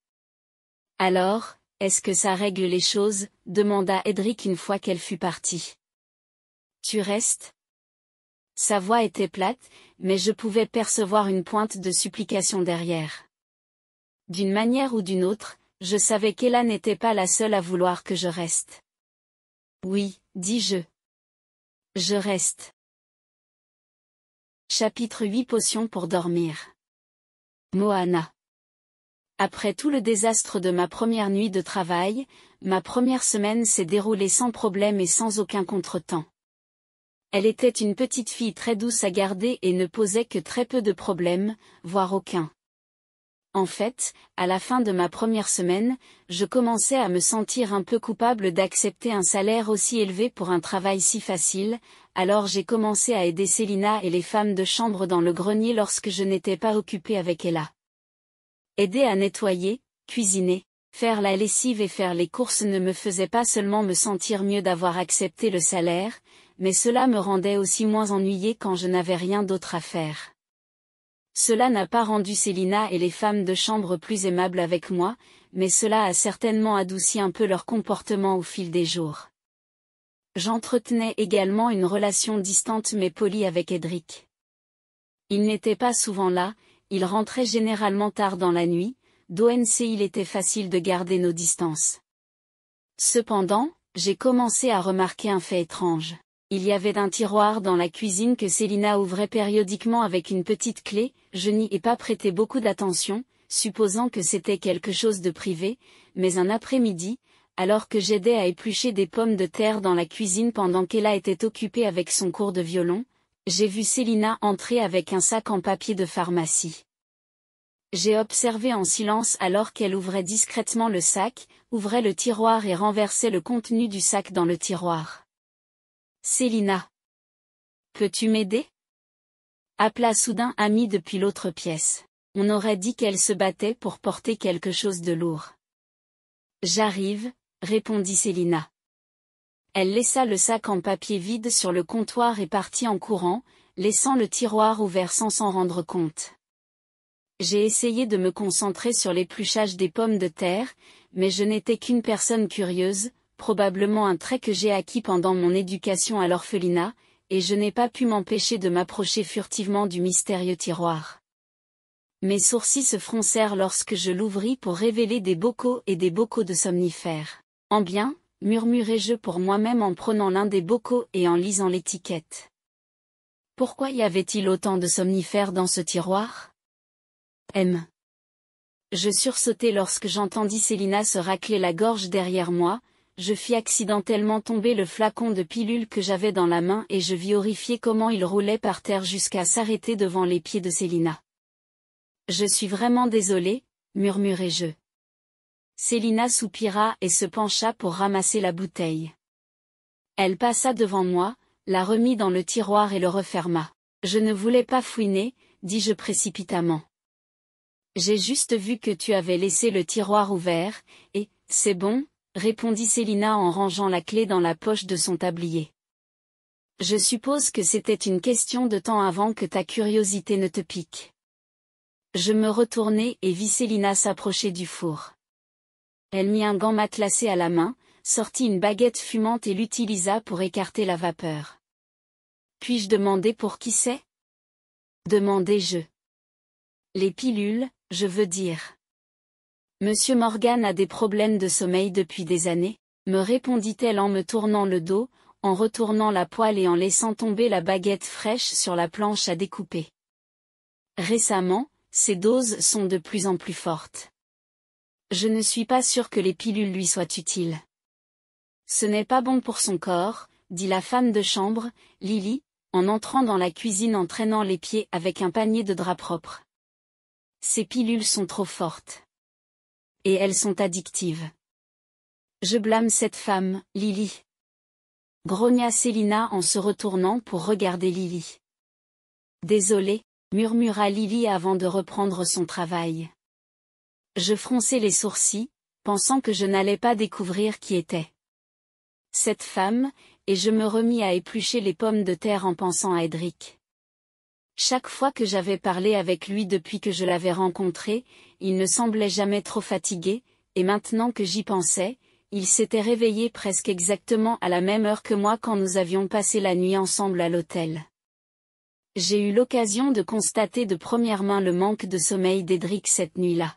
Alors, est-ce que ça règle les choses demanda Edric une fois qu'elle fut partie. Tu restes Sa voix était plate, mais je pouvais percevoir une pointe de supplication derrière. D'une manière ou d'une autre, je savais qu'Ella n'était pas la seule à vouloir que je reste. Oui, dis-je. Je reste. Chapitre 8 Potions pour dormir. Moana après tout le désastre de ma première nuit de travail, ma première semaine s'est déroulée sans problème et sans aucun contretemps. Elle était une petite fille très douce à garder et ne posait que très peu de problèmes, voire aucun. En fait, à la fin de ma première semaine, je commençais à me sentir un peu coupable d'accepter un salaire aussi élevé pour un travail si facile, alors j'ai commencé à aider Célina et les femmes de chambre dans le grenier lorsque je n'étais pas occupée avec Ella. Aider à nettoyer, cuisiner, faire la lessive et faire les courses ne me faisait pas seulement me sentir mieux d'avoir accepté le salaire, mais cela me rendait aussi moins ennuyée quand je n'avais rien d'autre à faire. Cela n'a pas rendu Célina et les femmes de chambre plus aimables avec moi, mais cela a certainement adouci un peu leur comportement au fil des jours. J'entretenais également une relation distante mais polie avec Edric. Il n'était pas souvent là, il rentrait généralement tard dans la nuit, d'ONC il était facile de garder nos distances. Cependant, j'ai commencé à remarquer un fait étrange. Il y avait un tiroir dans la cuisine que Célina ouvrait périodiquement avec une petite clé, je n'y ai pas prêté beaucoup d'attention, supposant que c'était quelque chose de privé, mais un après-midi, alors que j'aidais à éplucher des pommes de terre dans la cuisine pendant qu'Ella était occupée avec son cours de violon, j'ai vu Célina entrer avec un sac en papier de pharmacie. J'ai observé en silence alors qu'elle ouvrait discrètement le sac, ouvrait le tiroir et renversait le contenu du sac dans le tiroir. Célina. Peux-tu m'aider Appela soudain Ami depuis l'autre pièce. On aurait dit qu'elle se battait pour porter quelque chose de lourd. J'arrive, répondit Célina. Elle laissa le sac en papier vide sur le comptoir et partit en courant, laissant le tiroir ouvert sans s'en rendre compte. J'ai essayé de me concentrer sur l'épluchage des pommes de terre, mais je n'étais qu'une personne curieuse, probablement un trait que j'ai acquis pendant mon éducation à l'orphelinat, et je n'ai pas pu m'empêcher de m'approcher furtivement du mystérieux tiroir. Mes sourcils se froncèrent lorsque je l'ouvris pour révéler des bocaux et des bocaux de somnifères. En bien, murmurai-je pour moi-même en prenant l'un des bocaux et en lisant l'étiquette. Pourquoi y avait-il autant de somnifères dans ce tiroir M. Je sursautai lorsque j'entendis Célina se racler la gorge derrière moi, je fis accidentellement tomber le flacon de pilules que j'avais dans la main et je vis horrifié comment il roulait par terre jusqu'à s'arrêter devant les pieds de Célina. Je suis vraiment désolé, murmurai-je. Célina soupira et se pencha pour ramasser la bouteille. Elle passa devant moi, la remit dans le tiroir et le referma. Je ne voulais pas fouiner, dis-je précipitamment. J'ai juste vu que tu avais laissé le tiroir ouvert, et, c'est bon, répondit Célina en rangeant la clé dans la poche de son tablier. Je suppose que c'était une question de temps avant que ta curiosité ne te pique. Je me retournai et vis Célina s'approcher du four. Elle mit un gant matelassé à la main, sortit une baguette fumante et l'utilisa pour écarter la vapeur. Puis-je demander pour qui c'est »« je Les pilules, je veux dire. Monsieur Morgan a des problèmes de sommeil depuis des années, me répondit-elle en me tournant le dos, en retournant la poêle et en laissant tomber la baguette fraîche sur la planche à découper. Récemment, ces doses sont de plus en plus fortes. Je ne suis pas sûr que les pilules lui soient utiles. Ce n'est pas bon pour son corps, dit la femme de chambre, Lily, en entrant dans la cuisine en traînant les pieds avec un panier de drap propre. « Ces pilules sont trop fortes. Et elles sont addictives. Je blâme cette femme, Lily. Grogna Célina en se retournant pour regarder Lily. Désolée, murmura Lily avant de reprendre son travail. Je fronçai les sourcils, pensant que je n'allais pas découvrir qui était. Cette femme, et je me remis à éplucher les pommes de terre en pensant à Edric. Chaque fois que j'avais parlé avec lui depuis que je l'avais rencontré, il ne semblait jamais trop fatigué, et maintenant que j'y pensais, il s'était réveillé presque exactement à la même heure que moi quand nous avions passé la nuit ensemble à l'hôtel. J'ai eu l'occasion de constater de première main le manque de sommeil d'Edric cette nuit-là.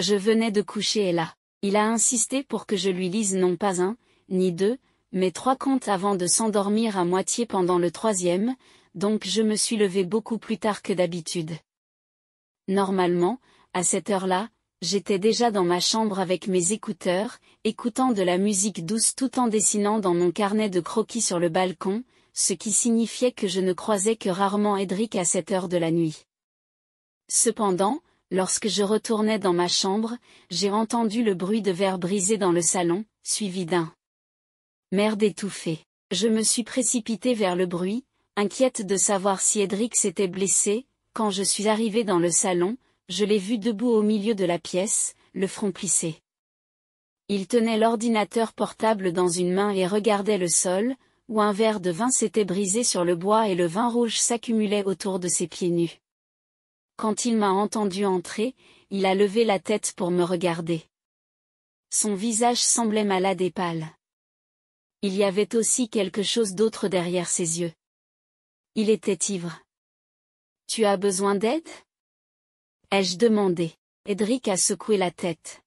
Je venais de coucher et là, il a insisté pour que je lui lise non pas un, ni deux, mais trois contes avant de s'endormir à moitié pendant le troisième, donc je me suis levé beaucoup plus tard que d'habitude. Normalement, à cette heure-là, j'étais déjà dans ma chambre avec mes écouteurs, écoutant de la musique douce tout en dessinant dans mon carnet de croquis sur le balcon, ce qui signifiait que je ne croisais que rarement Edric à cette heure de la nuit. Cependant, Lorsque je retournais dans ma chambre, j'ai entendu le bruit de verres brisés dans le salon, suivi d'un merde étouffée. Je me suis précipitée vers le bruit, inquiète de savoir si Edric s'était blessé. Quand je suis arrivée dans le salon, je l'ai vu debout au milieu de la pièce, le front plissé. Il tenait l'ordinateur portable dans une main et regardait le sol, où un verre de vin s'était brisé sur le bois et le vin rouge s'accumulait autour de ses pieds nus. Quand il m'a entendu entrer, il a levé la tête pour me regarder. Son visage semblait malade et pâle. Il y avait aussi quelque chose d'autre derrière ses yeux. Il était ivre. Tu as besoin d'aide Ai-je demandé. Edric a secoué la tête.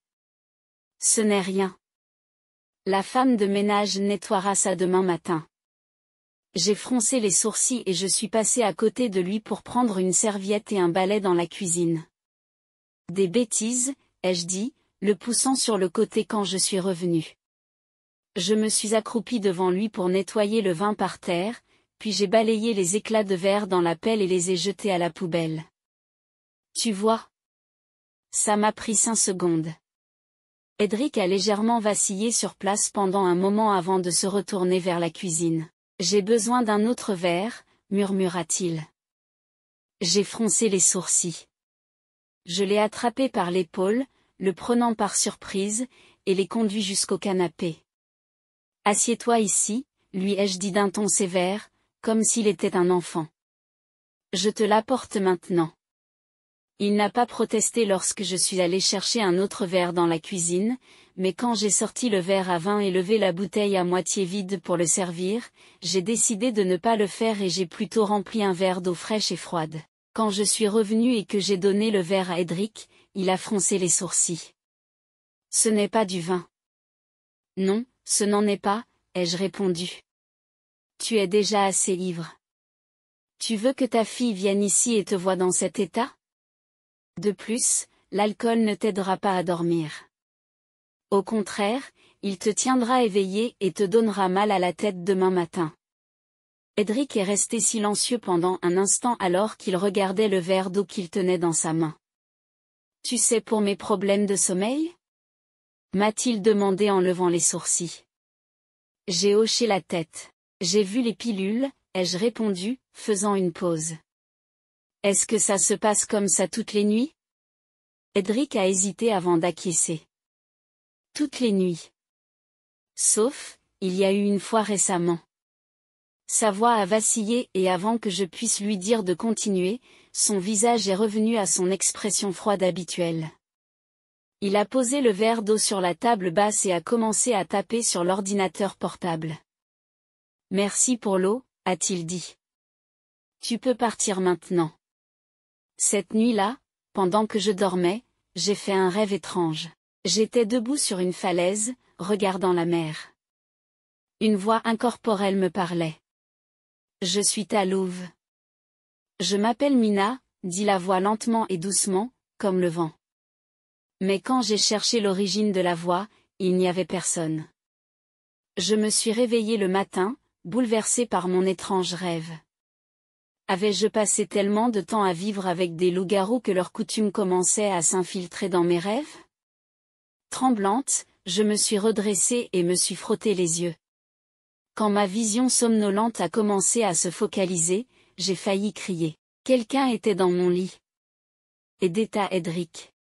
Ce n'est rien. La femme de ménage nettoiera ça demain matin. J'ai froncé les sourcils et je suis passé à côté de lui pour prendre une serviette et un balai dans la cuisine. Des bêtises, ai-je dit, le poussant sur le côté quand je suis revenu. Je me suis accroupi devant lui pour nettoyer le vin par terre, puis j'ai balayé les éclats de verre dans la pelle et les ai jetés à la poubelle. Tu vois Ça m'a pris cinq secondes. Edric a légèrement vacillé sur place pendant un moment avant de se retourner vers la cuisine. J'ai besoin d'un autre verre, murmura-t-il. J'ai froncé les sourcils. Je l'ai attrapé par l'épaule, le prenant par surprise, et l'ai conduit jusqu'au canapé. Assieds-toi ici, lui ai-je dit d'un ton sévère, comme s'il était un enfant. Je te l'apporte maintenant. Il n'a pas protesté lorsque je suis allé chercher un autre verre dans la cuisine, mais quand j'ai sorti le verre à vin et levé la bouteille à moitié vide pour le servir, j'ai décidé de ne pas le faire et j'ai plutôt rempli un verre d'eau fraîche et froide. Quand je suis revenu et que j'ai donné le verre à Edric, il a froncé les sourcils. Ce n'est pas du vin. Non, ce n'en est pas, ai-je répondu. Tu es déjà assez ivre. Tu veux que ta fille vienne ici et te voie dans cet état de plus, l'alcool ne t'aidera pas à dormir. Au contraire, il te tiendra éveillé et te donnera mal à la tête demain matin. Edric est resté silencieux pendant un instant alors qu'il regardait le verre d'eau qu'il tenait dans sa main. Tu sais pour mes problèmes de sommeil m'a-t-il demandé en levant les sourcils. J'ai hoché la tête. J'ai vu les pilules, ai-je répondu, faisant une pause. Est-ce que ça se passe comme ça toutes les nuits Edric a hésité avant d'acquiescer. Toutes les nuits. Sauf, il y a eu une fois récemment. Sa voix a vacillé et avant que je puisse lui dire de continuer, son visage est revenu à son expression froide habituelle. Il a posé le verre d'eau sur la table basse et a commencé à taper sur l'ordinateur portable. Merci pour l'eau, a-t-il dit. Tu peux partir maintenant. Cette nuit-là, pendant que je dormais, j'ai fait un rêve étrange. J'étais debout sur une falaise, regardant la mer. Une voix incorporelle me parlait. Je suis ta louve. Je m'appelle Mina, dit la voix lentement et doucement, comme le vent. Mais quand j'ai cherché l'origine de la voix, il n'y avait personne. Je me suis réveillée le matin, bouleversée par mon étrange rêve. Avais-je passé tellement de temps à vivre avec des loups-garous que leurs coutumes commençait à s'infiltrer dans mes rêves Tremblante, je me suis redressée et me suis frotté les yeux. Quand ma vision somnolente a commencé à se focaliser, j'ai failli crier. Quelqu'un était dans mon lit. Et d'État Edric.